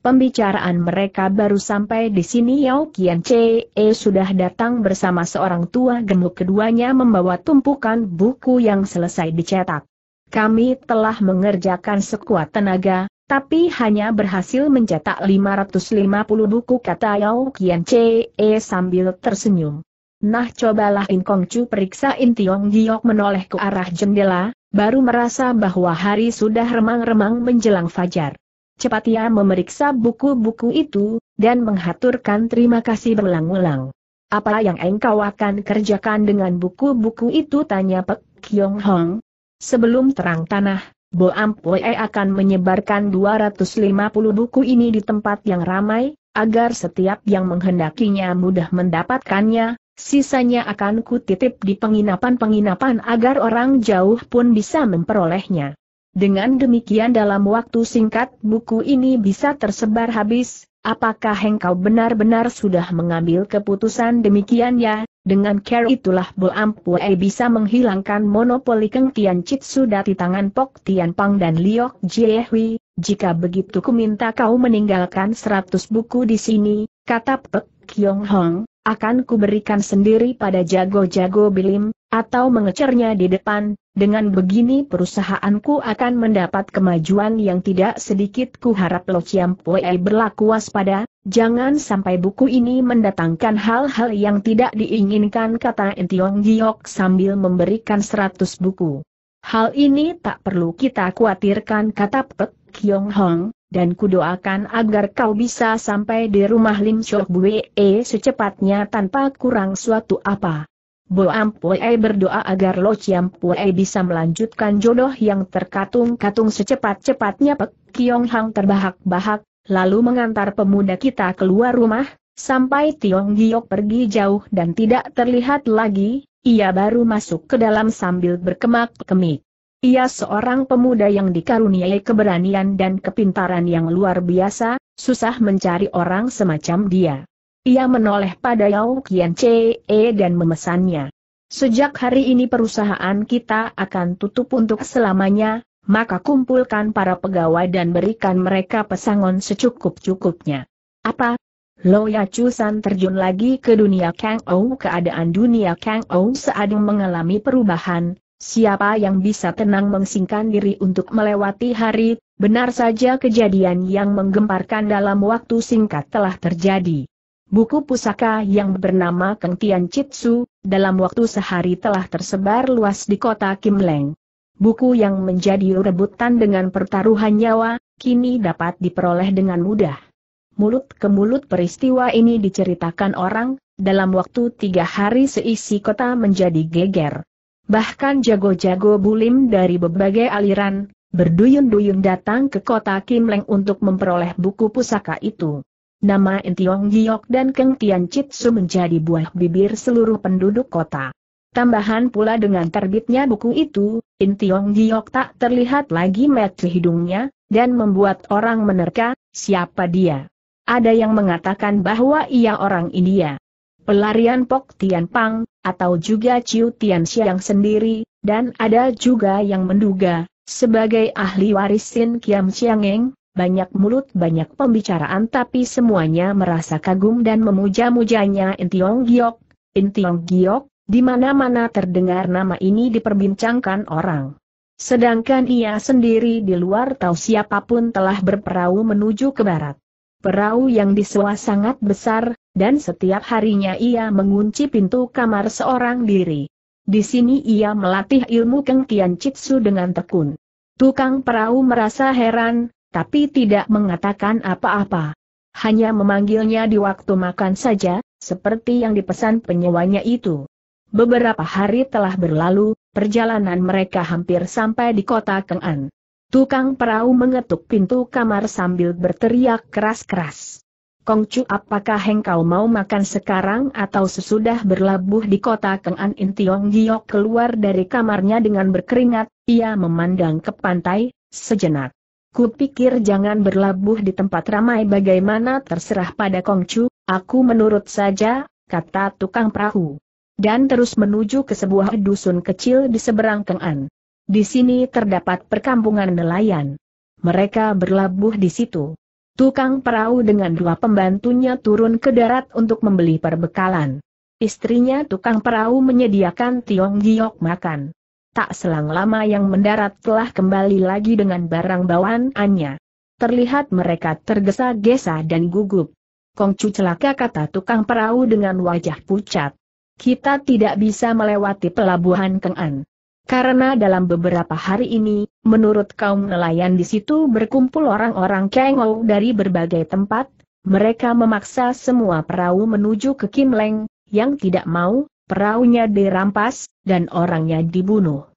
Pembicaraan mereka baru sampai di sini Yao Kian Chee sudah datang bersama seorang tua gemuk keduanya membawa tumpukan buku yang selesai dicetak. Kami telah mengerjakan sekuat tenaga, tapi hanya berhasil mencetak 550 buku kata Yao Kian Chee sambil tersenyum. Nah cobalah In Kong Chu periksa In Tiong Giok menoleh ke arah jendela, baru merasa bahwa hari sudah remang-remang menjelang fajar. Cepat ia memeriksa buku-buku itu, dan menghaturkan terima kasih berulang-ulang. Apa yang engkau akan kerjakan dengan buku-buku itu tanya Pek Kiong Hong? Sebelum terang tanah, Bo akan menyebarkan 250 buku ini di tempat yang ramai, agar setiap yang menghendakinya mudah mendapatkannya, sisanya akan kutitip di penginapan-penginapan agar orang jauh pun bisa memperolehnya. Dengan demikian dalam waktu singkat buku ini bisa tersebar habis, apakah engkau benar-benar sudah mengambil keputusan demikian ya? Dengan care itulah Bo Ampue bisa menghilangkan monopoli Keng Tian Chitsu dari tangan Pok Tian Pang dan Liok Jiehui. Jika begitu ku minta kau meninggalkan seratus buku di sini, kata Pek Kyong Hong, akan kuberikan sendiri pada jago-jago bilim, atau mengecernya di depan, dengan begini perusahaanku akan mendapat kemajuan yang tidak sedikit ku harap Lo Chiam Pue berlaku waspada, jangan sampai buku ini mendatangkan hal-hal yang tidak diinginkan kata Entiong Giok sambil memberikan seratus buku. Hal ini tak perlu kita khawatirkan kata Pek Kiong Hong, dan kudoakan agar kau bisa sampai di rumah Lim Chok Bue secepatnya tanpa kurang suatu apa. Bo Ampue berdoa agar Lo Chiam Pue bisa melanjutkan jodoh yang terkatung-katung secepat-cepatnya Pek Kiong Hang terbahak-bahak, lalu mengantar pemuda kita keluar rumah, sampai Tiong Giok pergi jauh dan tidak terlihat lagi, ia baru masuk ke dalam sambil berkemak-kemik. Ia seorang pemuda yang dikaruniai keberanian dan kepintaran yang luar biasa, susah mencari orang semacam dia. Ia menoleh pada Yao Qian dan memesannya. Sejak hari ini perusahaan kita akan tutup untuk selamanya, maka kumpulkan para pegawai dan berikan mereka pesangon secukup-cukupnya. Apa? Lo Ya San terjun lagi ke dunia Kang Ou Keadaan dunia Kang Ou seadung mengalami perubahan, siapa yang bisa tenang mengsingkan diri untuk melewati hari, benar saja kejadian yang menggemparkan dalam waktu singkat telah terjadi. Buku pusaka yang bernama Keng Tian Chitsu, dalam waktu sehari telah tersebar luas di kota Kimleng. Buku yang menjadi rebutan dengan pertaruhan nyawa, kini dapat diperoleh dengan mudah. Mulut ke mulut peristiwa ini diceritakan orang, dalam waktu tiga hari seisi kota menjadi geger. Bahkan jago-jago bulim dari berbagai aliran, berduyun-duyun datang ke kota Kimleng untuk memperoleh buku pusaka itu nama Entiong Giok dan Keng Tian Chitsu menjadi buah bibir seluruh penduduk kota. Tambahan pula dengan terbitnya buku itu, Intiong Giok tak terlihat lagi mati hidungnya, dan membuat orang menerka, siapa dia. Ada yang mengatakan bahwa ia orang India. Pelarian Pok Tian Pang, atau juga Ciu Tian Xiang sendiri, dan ada juga yang menduga, sebagai ahli waris Sin Kiam Eng, banyak mulut banyak pembicaraan tapi semuanya merasa kagum dan memuja-mujanya Intiong Giok. Intiong Giok, di mana-mana terdengar nama ini diperbincangkan orang. Sedangkan ia sendiri di luar tahu siapapun telah berperahu menuju ke barat. Perahu yang disewa sangat besar, dan setiap harinya ia mengunci pintu kamar seorang diri. Di sini ia melatih ilmu kengkian Kian Citsu dengan tekun. Tukang perahu merasa heran, tapi tidak mengatakan apa-apa. Hanya memanggilnya di waktu makan saja, seperti yang dipesan penyewanya itu. Beberapa hari telah berlalu, perjalanan mereka hampir sampai di kota Kengan. Tukang perahu mengetuk pintu kamar sambil berteriak keras-keras. Kongcu apakah engkau mau makan sekarang atau sesudah berlabuh di kota Kengan Intiong Giok keluar dari kamarnya dengan berkeringat, ia memandang ke pantai, sejenak. Kupikir jangan berlabuh di tempat ramai bagaimana terserah pada Kongcu, aku menurut saja, kata tukang perahu. Dan terus menuju ke sebuah dusun kecil di seberang Kengan. Di sini terdapat perkampungan nelayan. Mereka berlabuh di situ. Tukang perahu dengan dua pembantunya turun ke darat untuk membeli perbekalan. Istrinya tukang perahu menyediakan tiong giok makan. Tak selang lama yang mendarat telah kembali lagi dengan barang bawaannya. Terlihat mereka tergesa-gesa dan gugup. Kongcu celaka kata tukang perahu dengan wajah pucat. Kita tidak bisa melewati pelabuhan Kengan. Karena dalam beberapa hari ini, menurut kaum nelayan di situ berkumpul orang-orang Kengou dari berbagai tempat, mereka memaksa semua perahu menuju ke Kim Leng. yang tidak mau, Peraunya dirampas, dan orangnya dibunuh.